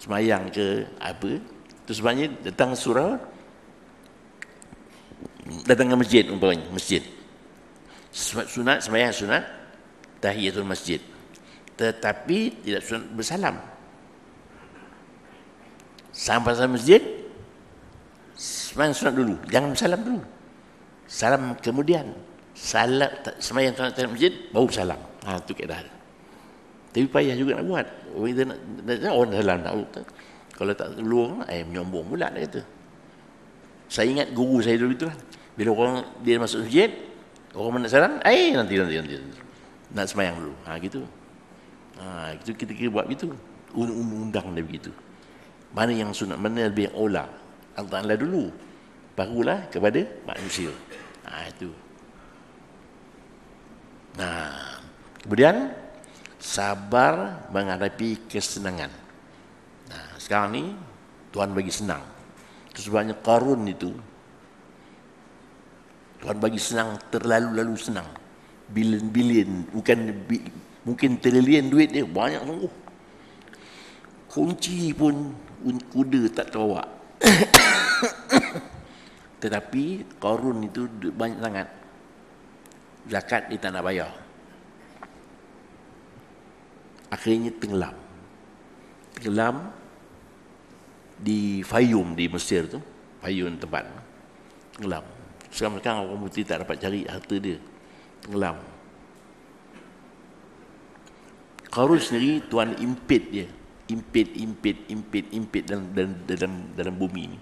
Semayang ke apa. Terus sebenarnya datang surah datang ke masjid umpamanya masjid sunat sembahyang sunat tahiyatul masjid tetapi tidak sunat bersalam sampai sampai masjid sembahyang sunat dulu jangan bersalam dulu salam kemudian salat sembahyang sunat dalam masjid baru bersalam ha tu keadaan tapi payah juga nak buat orang oh, nak, nak, orang oh, salam nak kalau tak luang eh nyombong pula dia kata saya ingat guru saya dulu itulah bila orang dia masuk masjid, orang nak salam, ai nanti nanti nanti. Nak semayang dulu. Ha gitu. Ha gitu kita kira buat gitu. Undang dia begitu. Mana yang sunat, mana lebih ola. antara Ta'ala dulu. Barulah kepada manusia. Ha itu. Nah, ha, kemudian sabar menghadapi kesenangan. Nah, ha, sekarang ni Tuhan bagi senang. Terus banyak Qarun itu Tuhan bagi senang terlalu-lalu senang. Bilion-bilion. Bukan mungkin trilion duit dia. Banyak sungguh. Kunci pun kuda tak terbawa. Tetapi korun itu banyak sangat. Zakat dia tak nak bayar. Akhirnya tenggelam. Tenggelam di Fayum di Mesir tu. Fayum tempat. Tenggelam. Sekarang sekarang orang putih tak dapat cari harta dia Tenggelam Karun sendiri tuan impit dia Impit, impit, impit, impit dalam, dalam, dalam, dalam bumi ni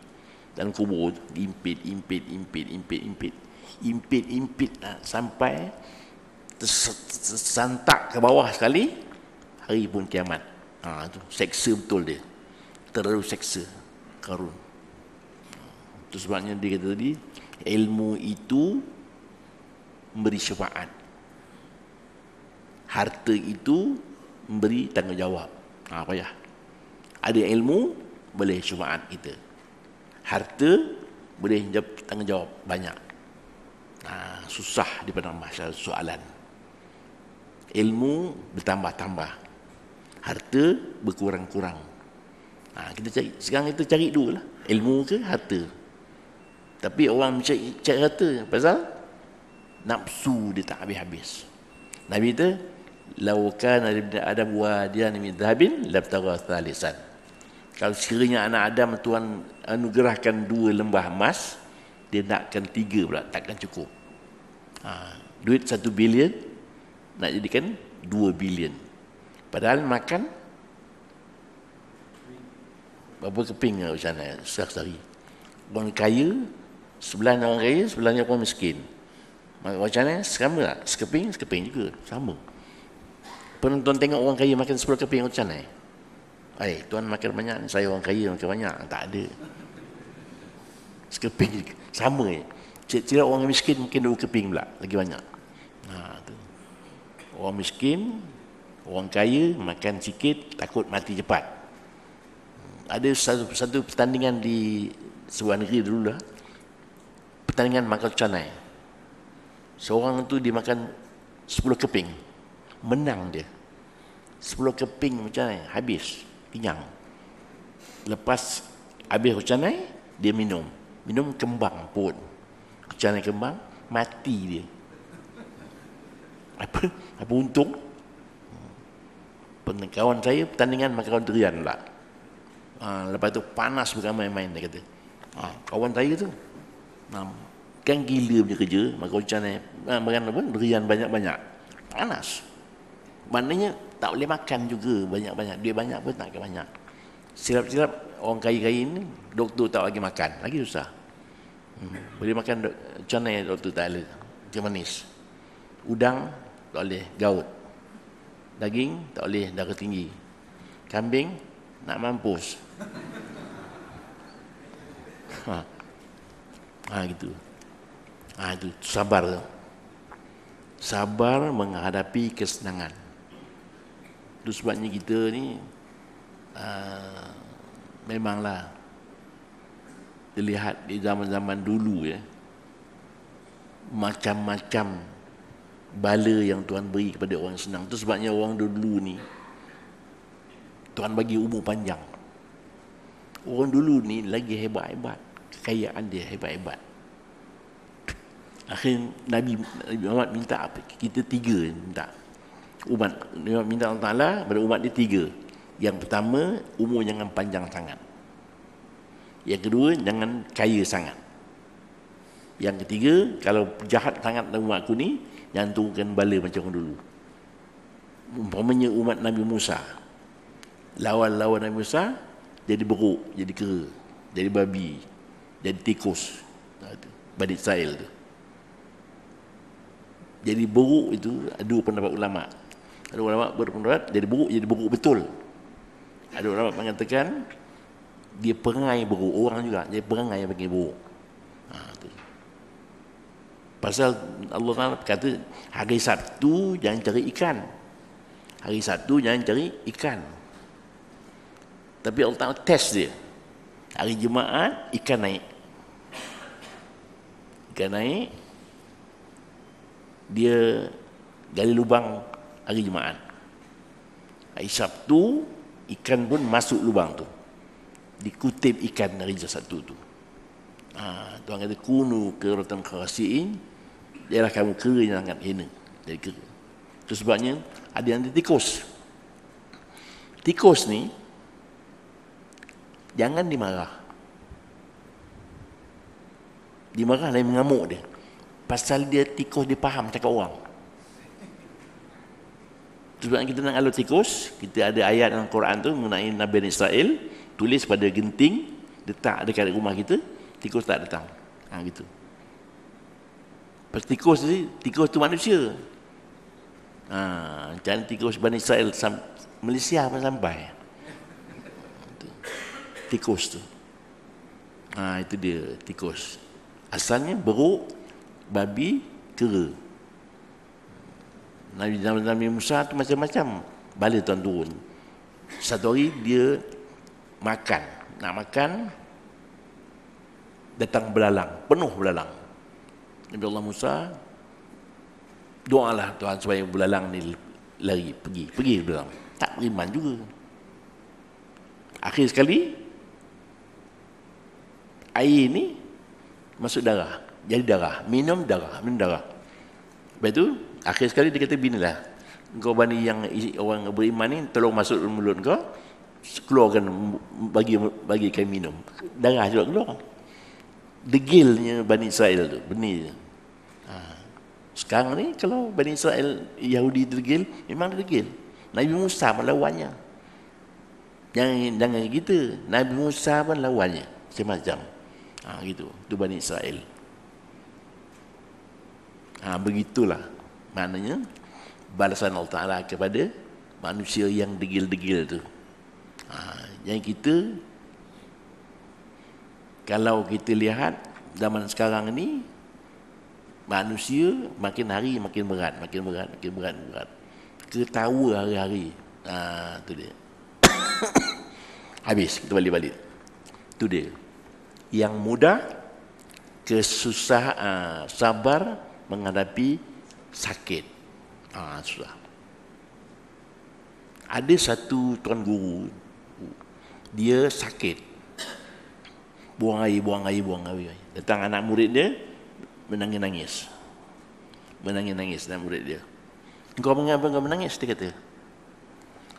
Dalam kubur Impit, impit, impit, impit, impit Impit, impit lah sampai Tersantak ke bawah sekali Hari pun kiamat ha, tu, Seksa betul dia Terlalu seksa Karun Itu ha, sebabnya dia kata tadi ilmu itu memberi syafaat harta itu memberi tanggungjawab ha, apa ya ada ilmu boleh syafaat kita harta boleh jawab tanggungjawab banyak ha, susah di pada masalah soalan ilmu bertambah-tambah harta berkurang-kurang ha, kita cari sekarang kita cari dua lah ilmu ke harta tapi orang macam cek rata Pasal Nafsu dia tak habis-habis Nabi kata Laukan ada bin Adam wa dia min zahabin Labtara thalisan Kalau sekiranya anak Adam Tuhan anugerahkan dua lembah emas Dia nakkan tiga pula Takkan cukup ha, Duit satu bilion Nak jadikan dua bilion Padahal makan Berapa keping lah macam mana eh, Sehari-hari Orang kaya sebelah orang kaya, sebelahnya orang miskin. Macam mana? Sama tak? Sekeping, sekeping juga. Sama. Penonton tengok orang kaya makan 10 keping, macam mana? eh, tuan makan banyak, saya orang kaya makan banyak. Ah, tak ada. Sekeping sama je. Cik-cik orang miskin mungkin dua keping pula, lagi banyak. Ha, tu. Orang miskin, orang kaya makan sikit, takut mati cepat. Hmm, ada satu, satu pertandingan di sebuah negeri dulu lah, pertandingan makan canai. Seorang tu dia makan 10 keping. Menang dia. 10 keping macam ni. Habis. Kenyang. Lepas habis kecanai, dia minum. Minum kembang pun. Kecanai kembang, mati dia. Apa? Apa untung? Kawan saya pertandingan makan kawan pula. Ha, lepas tu panas bukan main-main dia kata. Ha, kawan saya tu kan gila punya kerja maka eh, macam ni makan apa durian banyak-banyak panas maknanya tak boleh makan juga banyak-banyak duit banyak pun tak banyak silap-silap orang kaya-kaya ni doktor tak lagi makan lagi susah hmm. boleh makan macam ni doktor tak ada dia manis udang tak boleh gaut daging tak boleh darah tinggi kambing nak mampus ha. ha gitu Ha, itu sabar tu. Sabar menghadapi kesenangan. Itu sebabnya kita ni uh, memanglah dilihat di zaman-zaman dulu ya macam-macam bala yang Tuhan beri kepada orang senang tu sebabnya orang dulu ni Tuhan bagi umur panjang orang dulu ni lagi hebat-hebat kekayaan dia hebat-hebat Akhir Nabi, Muhammad minta apa? Kita tiga minta. Umat Nabi Muhammad minta Allah Ta'ala pada umat dia tiga. Yang pertama, umur jangan panjang sangat. Yang kedua, jangan kaya sangat. Yang ketiga, kalau jahat sangat dalam umat aku ni, jangan turunkan bala macam dulu. Umpamanya umat Nabi Musa. Lawan-lawan Nabi Musa, jadi beruk, jadi kera, jadi babi, jadi tikus. Badit ha, Sa'il tu jadi buruk itu ada pendapat ulama. Ada ulama berpendapat jadi buruk jadi buruk betul. Ada ulama mengatakan dia perangai buruk orang juga dia perangai bagi buruk. Ha, tu. Pasal Allah Taala kata hari satu jangan cari ikan. Hari satu jangan cari ikan. Tapi Allah Taala test dia. Hari Jumaat ikan naik. Ikan naik, dia gali lubang hari Jumaat. Hari Sabtu, ikan pun masuk lubang tu. Dikutip ikan dari Jumaat Sabtu tu. Ha, Tuhan kata, kunu keratan kerasiin, ialah kamu kera yang sangat hina. Jadi kera. Itu sebabnya, ada yang tikus. Tikus ni, jangan dimarah. Dimarah lain mengamuk dia. Pasal dia tikus dia faham cakap orang. Sebab kita nak alu tikus, kita ada ayat dalam Quran tu mengenai Nabi Israel tulis pada genting, letak dekat rumah kita, tikus tak datang. Ha gitu. Pasti tikus ni, tikus tu manusia. Ha, jangan tikus Bani Israel sam, Malaysia pun sampai. Tikus tu. Ha, itu dia tikus. Asalnya beruk, babi kera Nabi Zaman Nabi Musa tu macam-macam bala tuan turun satu hari dia makan nak makan datang belalang penuh belalang Nabi Allah Musa doalah Tuhan supaya belalang ni lari pergi pergi belalang tak beriman juga akhir sekali air ni masuk darah jadi darah minum darah minum darah lepas tu akhir sekali dia kata binilah kau bani yang orang beriman ni tolong masuk mulut kau keluarkan bagi bagi kami minum darah juga keluar degilnya Bani Israel tu benih ha. sekarang ni kalau Bani Israel Yahudi degil memang degil Nabi Musa pun lawannya jangan jangan kita Nabi Musa pun lawannya Semacam, ha, gitu tu Bani Israel Ha, begitulah maknanya balasan Allah Ta'ala kepada manusia yang degil-degil tu. Ha, yang kita kalau kita lihat zaman sekarang ni manusia makin hari makin berat, makin berat, makin berat, berat. Ketawa hari-hari. Ha, tu dia. Habis kita balik-balik. Tu dia. Yang mudah kesusahan sabar menghadapi sakit. Ha, susah. Ada satu tuan guru, dia sakit. Buang air, buang air, buang air. Datang anak murid dia, menangis-nangis. Menangis-nangis anak murid dia. Kau mengapa kau menangis? Dia kata,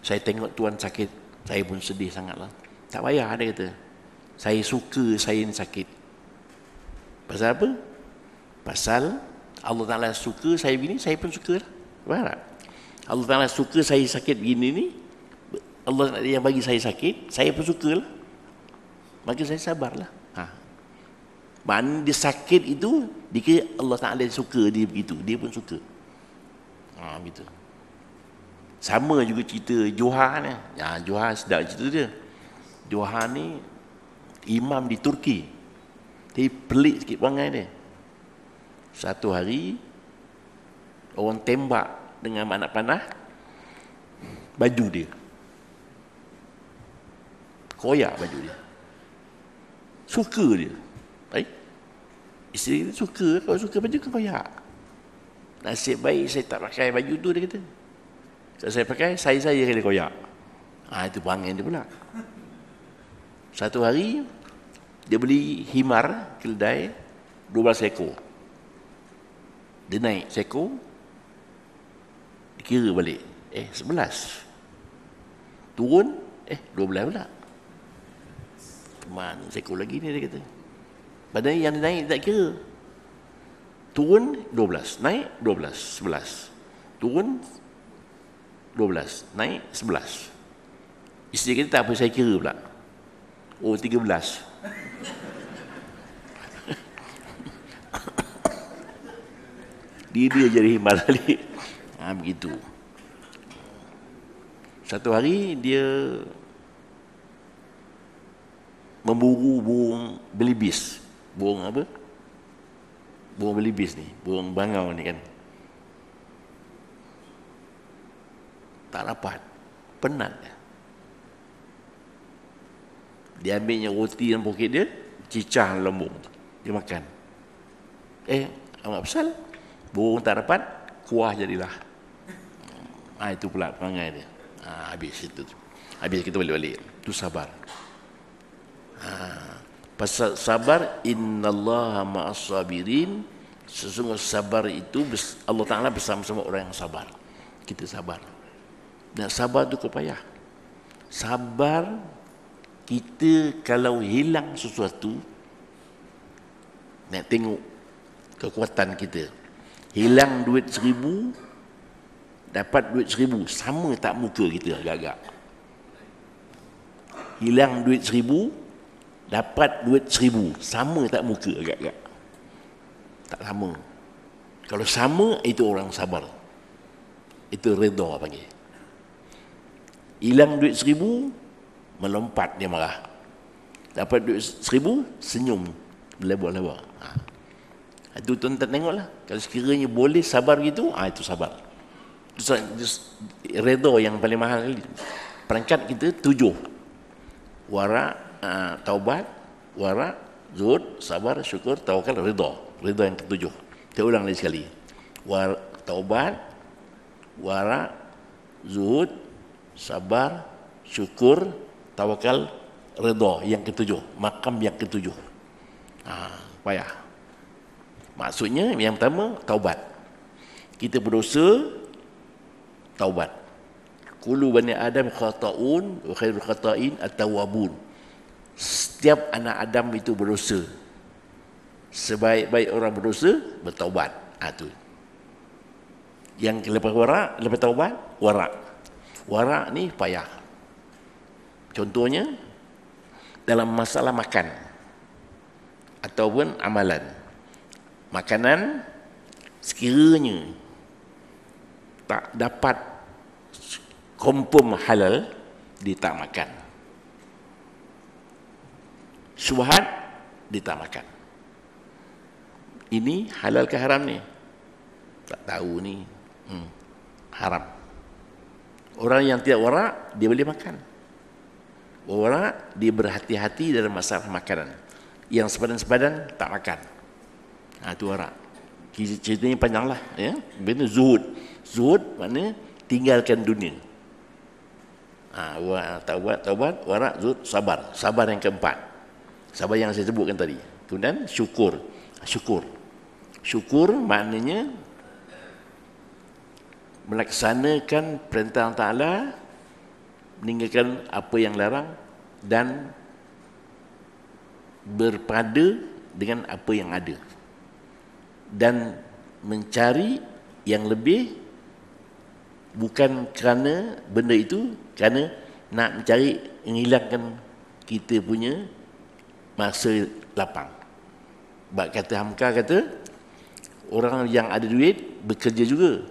saya tengok tuan sakit, saya pun sedih sangatlah. Tak payah, dia kata. Saya suka saya yang sakit. Pasal apa? Pasal Allah Ta'ala suka saya begini, saya pun suka lah. Faham tak? Allah Ta'ala suka saya sakit begini ni, Allah yang bagi saya sakit, saya pun suka lah. Maka saya sabarlah. Ha. Mana dia sakit itu, dia Allah Ta'ala suka dia begitu. Dia pun suka. Ha, begitu. Sama juga cerita Johar ni. Ya, ha, Johar sedap cerita dia. Johar ni imam di Turki. Tapi pelik sikit bangai dia satu hari orang tembak dengan anak panah baju dia koyak baju dia suka dia baik isteri dia suka kalau suka baju kan koyak nasib baik saya tak pakai baju tu dia kata kalau saya pakai saya saya kena koyak ah ha, itu bangin dia pula satu hari dia beli himar keledai 12 ekor dia naik seko Kira balik Eh 11 Turun Eh 12 pula Mana seko lagi ni dia kata Padahal yang dia naik tak kira Turun 12 Naik 12 11 Turun 12 Naik 11 Isteri kata tak apa saya kira pula Oh 13 Diri dia jadi malalik. Ha, begitu. Satu hari dia memburu burung belibis. Burung apa? Burung belibis ni. Burung bangau ni kan. Tak dapat. Penat dia. Dia ambilnya roti dalam poket dia. Cicah lembung burung. Dia makan. Eh, apa pasal? burung tak dapat kuah jadilah ha, itu pula perangai dia ha, habis itu habis kita balik-balik itu sabar ha, pasal sabar Allah ma'asabirin Sesungguh sabar itu Allah Ta'ala bersama-sama orang yang sabar kita sabar Nak sabar itu kepayah sabar kita kalau hilang sesuatu nak tengok kekuatan kita Hilang duit seribu Dapat duit seribu Sama tak muka kita agak-agak Hilang duit seribu Dapat duit seribu Sama tak muka agak-agak Tak sama Kalau sama itu orang sabar Itu redha panggil Hilang duit seribu Melompat dia marah Dapat duit seribu Senyum Lebar-lebar Haa itu tuan-tuan tengoklah. Kalau sekiranya boleh sabar gitu, ah itu sabar. Itu redo yang paling mahal kali. Perangkat kita tujuh. Wara, uh, taubat, wara, zuhud, sabar, syukur, tawakal, redo. Redo yang ketujuh. Saya ulang lagi sekali. Wara taubat, wara, zuhud, sabar, syukur, tawakal, redo yang ketujuh. Makam yang ketujuh. Ah, payah. Maksudnya yang pertama taubat. Kita berdosa taubat. Kulu bani Adam khata'un wa khairul khata'in at-tawwabun. Setiap anak Adam itu berdosa. Sebaik-baik orang berdosa bertaubat. Ah tu. Yang lepas warak, lepas taubat, warak. Warak ni payah. Contohnya dalam masalah makan ataupun amalan makanan sekiranya tak dapat kompom halal dia tak makan subhat dia tak makan ini halal ke haram ni tak tahu ni hmm, haram orang yang tidak warak dia boleh makan warak dia berhati-hati dalam masalah makanan yang sepadan-sepadan tak makan Ha, tu arak. Ceritanya panjang lah. Ya? Benda zuhud. Zuhud maknanya tinggalkan dunia. Ha, wa, taubat, taubat, warak, zuhud, sabar. Sabar yang keempat. Sabar yang saya sebutkan tadi. Kemudian syukur. Ah, syukur. Syukur maknanya melaksanakan perintah Allah Ta'ala meninggalkan apa yang larang dan berpada dengan apa yang ada dan mencari yang lebih bukan kerana benda itu kerana nak mencari menghilangkan kita punya masa lapang sebab kata Hamka kata orang yang ada duit bekerja juga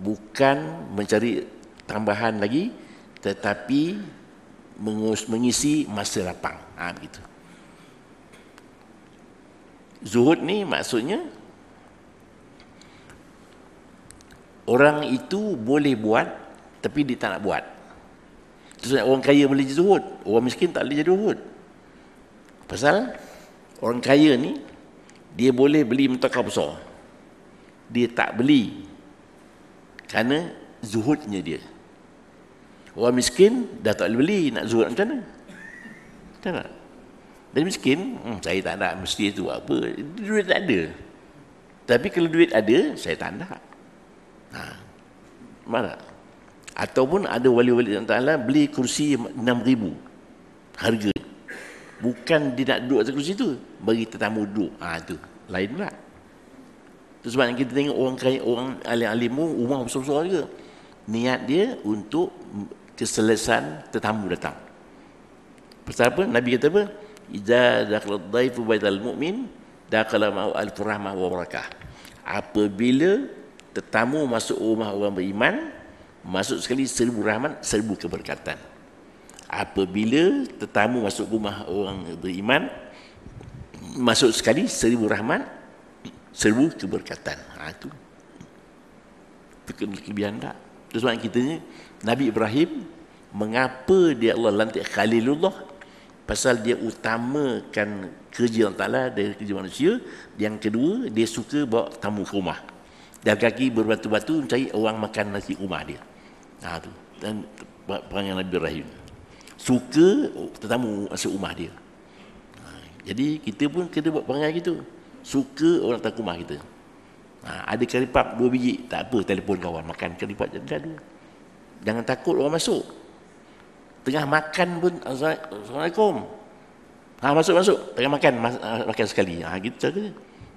bukan mencari tambahan lagi tetapi mengisi masa lapang ha, begitu Zuhud ni maksudnya orang itu boleh buat tapi dia tak nak buat. Terusnya orang kaya boleh jadi zuhud, orang miskin tak boleh jadi zuhud. Pasal orang kaya ni dia boleh beli mentaka besar. Dia tak beli kerana zuhudnya dia. Orang miskin dah tak boleh beli nak zuhud macam mana? Macam mana? Dan miskin, hmm, saya tak nak mesti itu apa. Duit tak ada. Tapi kalau duit ada, saya tak nak. Ha. Mana? Ataupun ada wali-wali yang ta'ala beli kursi RM6,000 harga. Bukan dia nak duduk atas kursi tu, bagi tetamu duduk. Ha, tu. Lain pula. Itu sebab kita tengok orang kaya, orang alim-alim pun rumah besar-besar juga. Niat dia untuk keselesaan tetamu datang. Pasal apa? Nabi kata apa? Iza dakhla daifu baital mu'min, dakhla ma'u al-furrahmah wa barakah. Apabila tetamu masuk rumah orang beriman masuk sekali seribu rahmat seribu keberkatan apabila tetamu masuk rumah orang beriman masuk sekali seribu rahmat seribu keberkatan ha, itu kelebihan tak itu sebab kita ni Nabi Ibrahim mengapa dia Allah lantik Khalilullah pasal dia utamakan kerja Allah Ta'ala dari kerja manusia yang kedua dia suka bawa tamu ke rumah dah kaki berbatu-batu mencari orang makan nasi rumah dia ha, tu. dan perangai Nabi Ibrahim suka oh, tetamu masuk rumah dia ha, jadi kita pun kena buat perangai gitu suka orang tak rumah kita ha, ada karipap dua biji tak apa telefon kawan makan karipap jadi gaduh jangan takut orang masuk tengah makan pun Assalamualaikum ha, masuk-masuk tengah makan mas, makan sekali ha, gitu saja.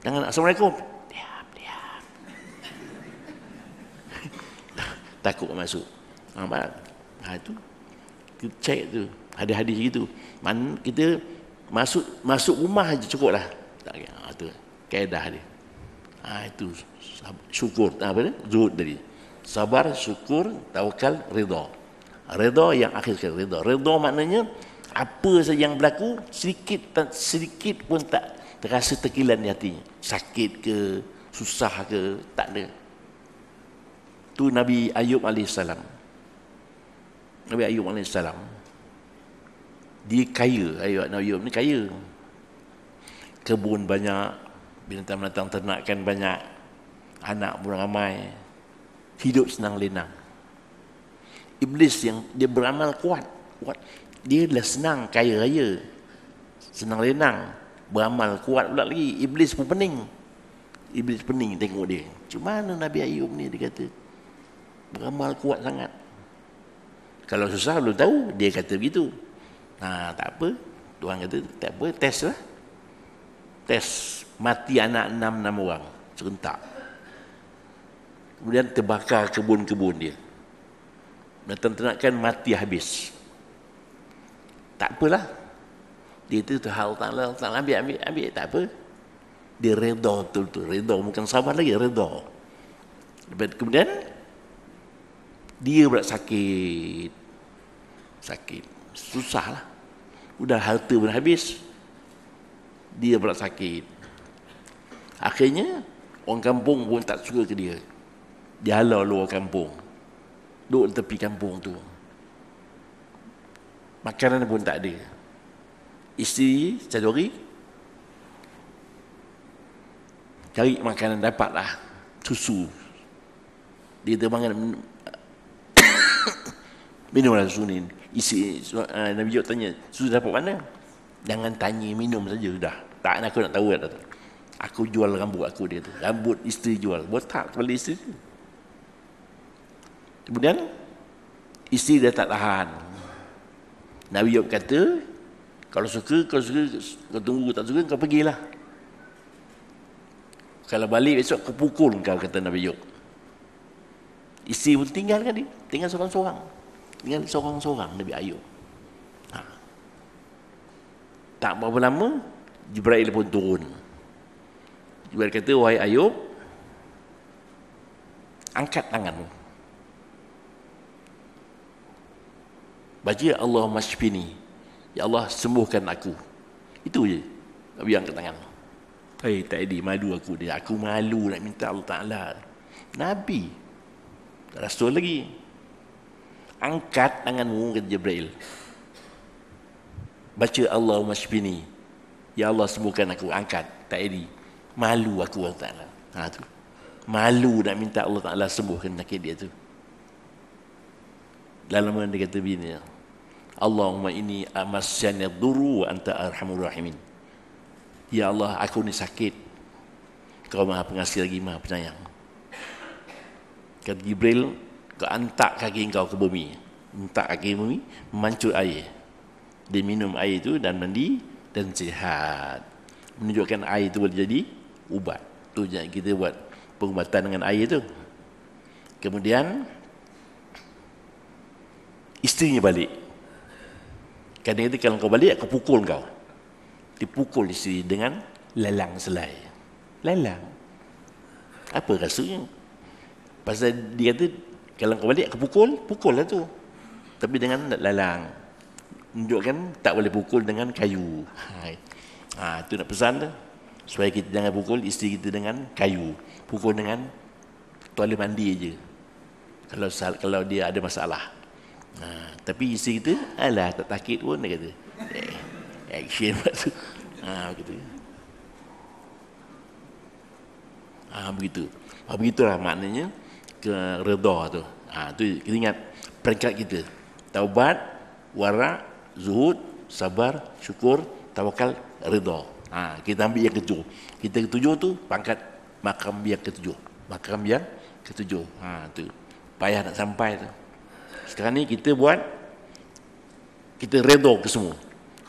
jangan Assalamualaikum takut masuk nampak ah, ha, itu kita cek tu ada hadis gitu Man, kita masuk masuk rumah aja cukup lah tak kira ha, tu kaedah dia ha, itu syukur ha, apa dia zuhud tadi sabar syukur tawakal redha redha yang akhir sekali redha redha maknanya apa saja yang berlaku sedikit sedikit pun tak terasa tekilan di hatinya sakit ke susah ke tak ada tu Nabi Ayub alaihissalam Nabi Ayub alaihissalam dia kaya Ayub Nabi Ayub ni kaya kebun banyak binatang-binatang ternakan banyak anak pun ramai hidup senang lenang iblis yang dia beramal kuat kuat dia dah senang kaya raya senang lenang beramal kuat pula lagi iblis pun pening iblis pening tengok dia macam mana Nabi Ayub ni dia kata Ramal kuat sangat. Kalau susah belum tahu, dia kata begitu. Nah, ha, tak apa. Tuhan kata, tak apa, test lah. Test. Mati anak enam-enam orang. Serentak. Kemudian terbakar kebun-kebun dia. Dan ternakan mati habis. Tak apalah. Dia itu hal tak lah, tak ambil, ambil, ambil. Tak apa. Dia reda betul-betul. Reda bukan sabar lagi, reda. Kemudian dia pula sakit sakit susah lah udah harta pun habis dia pula sakit akhirnya orang kampung pun tak suka ke dia dia halau luar kampung duduk tepi kampung tu makanan pun tak ada isteri cari cari makanan dapatlah susu dia terbangun minum dalam sunni isi uh, Nabi Yud tanya susu dapat mana jangan tanya minum saja sudah tak nak aku nak tahu kata aku jual rambut aku dia tu rambut isteri jual botak kepala isteri tu kemudian isteri dia tak tahan Nabi Yud kata kalau suka kalau suka kau tunggu tak suka kau pergilah kalau balik besok kau pukul kau kata Nabi Yud isteri pun tinggalkan dia tinggal seorang-seorang dengan seorang-seorang Nabi Ayub. Ha. Tak berapa lama, Jibril pun turun. Jibril kata, wahai Ayub, angkat tanganmu. Baca Allah masyfini. Ya Allah sembuhkan aku. Itu je. Nabi angkat tangan. Eh hey, tadi malu aku dia. Aku malu nak minta Allah Ta'ala. Nabi. Rasul lagi angkat tanganmu kata Jibril baca Allahumma shbini ya Allah sembuhkan aku angkat tak edi malu aku Allah Ta'ala ha, tu. malu nak minta Allah Ta'ala sembuhkan penyakit dia tu dalam mana dia kata bini Allahumma inni amassani dhuru wa anta arhamur rahimin ya Allah aku ni sakit kau maha pengasih lagi maha penyayang kata Jibril kau hantar kaki kau ke bumi hantar kaki bumi mancur air dia minum air itu dan mandi dan sihat menunjukkan air itu boleh jadi ubat tu yang kita buat pengubatan dengan air itu kemudian isterinya balik kadang itu kalau kau balik aku pukul kau dipukul istri dengan lelang selai lelang apa rasanya pasal dia kata kalau kau balik, aku pukul, pukul lah tu. Tapi dengan lalang. Menunjukkan tak boleh pukul dengan kayu. Hai. Ha, itu nak pesan tu. Supaya kita jangan pukul isteri kita dengan kayu. Pukul dengan toilet mandi aja. Kalau kalau dia ada masalah. Ha, tapi isteri kita, alah tak takit pun dia kata. Eh, action buat tu. Ha, begitu. Ha, begitu. Ha, begitulah maknanya ke redha tu. Ha, tu kita ingat peringkat kita. Taubat, wara, zuhud, sabar, syukur, tawakal, redha. Ha, kita ambil yang ketujuh. Kita ketujuh tu pangkat makam yang ketujuh. Makam yang ketujuh. Ha, tu. Payah nak sampai tu. Sekarang ni kita buat kita redha ke semua.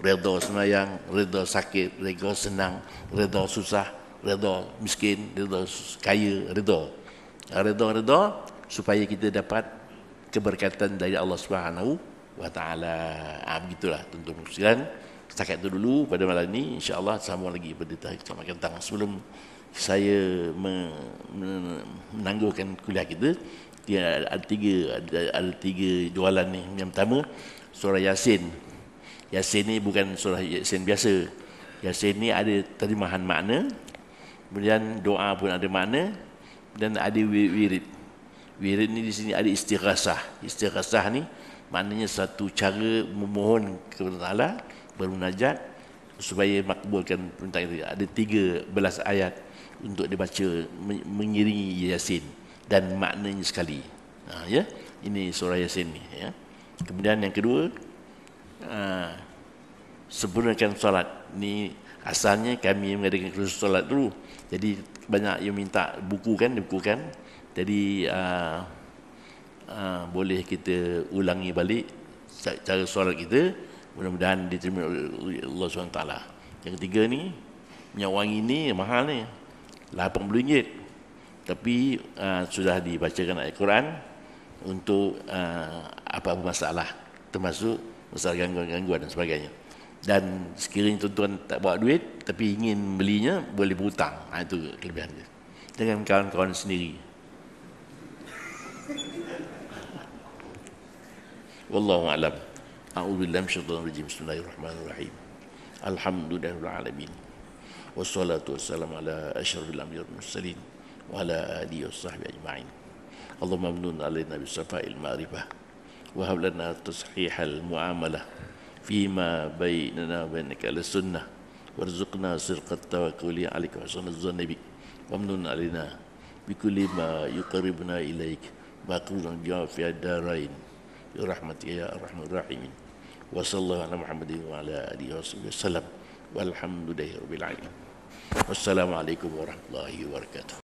Redha yang redha sakit, redha senang, redha susah, redha miskin, redha kaya, redha redha-redha supaya kita dapat keberkatan dari Allah Subhanahu wa taala. Ah begitulah tuan-tuan Setakat itu dulu pada malam ini insya-Allah sama lagi pada tajuk tentang sebelum saya menangguhkan kuliah kita dia ada, ada tiga ada, ada, tiga jualan ni yang pertama surah yasin yasin ni bukan surah yasin biasa yasin ni ada terjemahan makna kemudian doa pun ada makna dan ada wirid. Wirid ni di sini ada istighasah. Istighasah ni maknanya satu cara memohon kepada Allah bermunajat supaya makbulkan perintah itu. Ada tiga belas ayat untuk dibaca mengiringi Yasin dan maknanya sekali. Ha, ya, ini surah Yasin ni. Ya. Kemudian yang kedua, ha, sempurnakan salat Ni asalnya kami mengadakan khusus salat dulu. Jadi banyak yang minta buku kan buku kan jadi uh, uh, boleh kita ulangi balik cara solat kita mudah-mudahan diterima oleh Allah SWT yang ketiga ni minyak wangi ni mahal ni RM80 tapi uh, sudah dibacakan ayat Quran untuk uh, apa-apa masalah termasuk masalah gangguan-gangguan dan sebagainya dan sekiranya tuan-tuan tak bawa duit tapi ingin belinya boleh berhutang ha, itu kelebihan dia dengan kawan-kawan sendiri wallahu alam a'udzubillahi minasyaitonir rajim bismillahirrahmanirrahim alhamdulillahi alamin wassalatu wassalamu ala asyrafil anbiya'i wal mursalin wa ala alihi washabbi ajmain allahumma amnun alaina bisafail ma'rifah wa hab lana tashihal muamalah فيما بيننا وبينك على السنة وارزقنا سرقة التوكل عليك وحسن الظن بك وامن علينا بكل ما يقربنا إليك باقونا جاء في الدارين برحمتك يا أرحم الراحمين وصلى الله على محمد وعلى آله وصحبه وسلم والحمد لله رب العالمين والسلام عليكم ورحمة الله وبركاته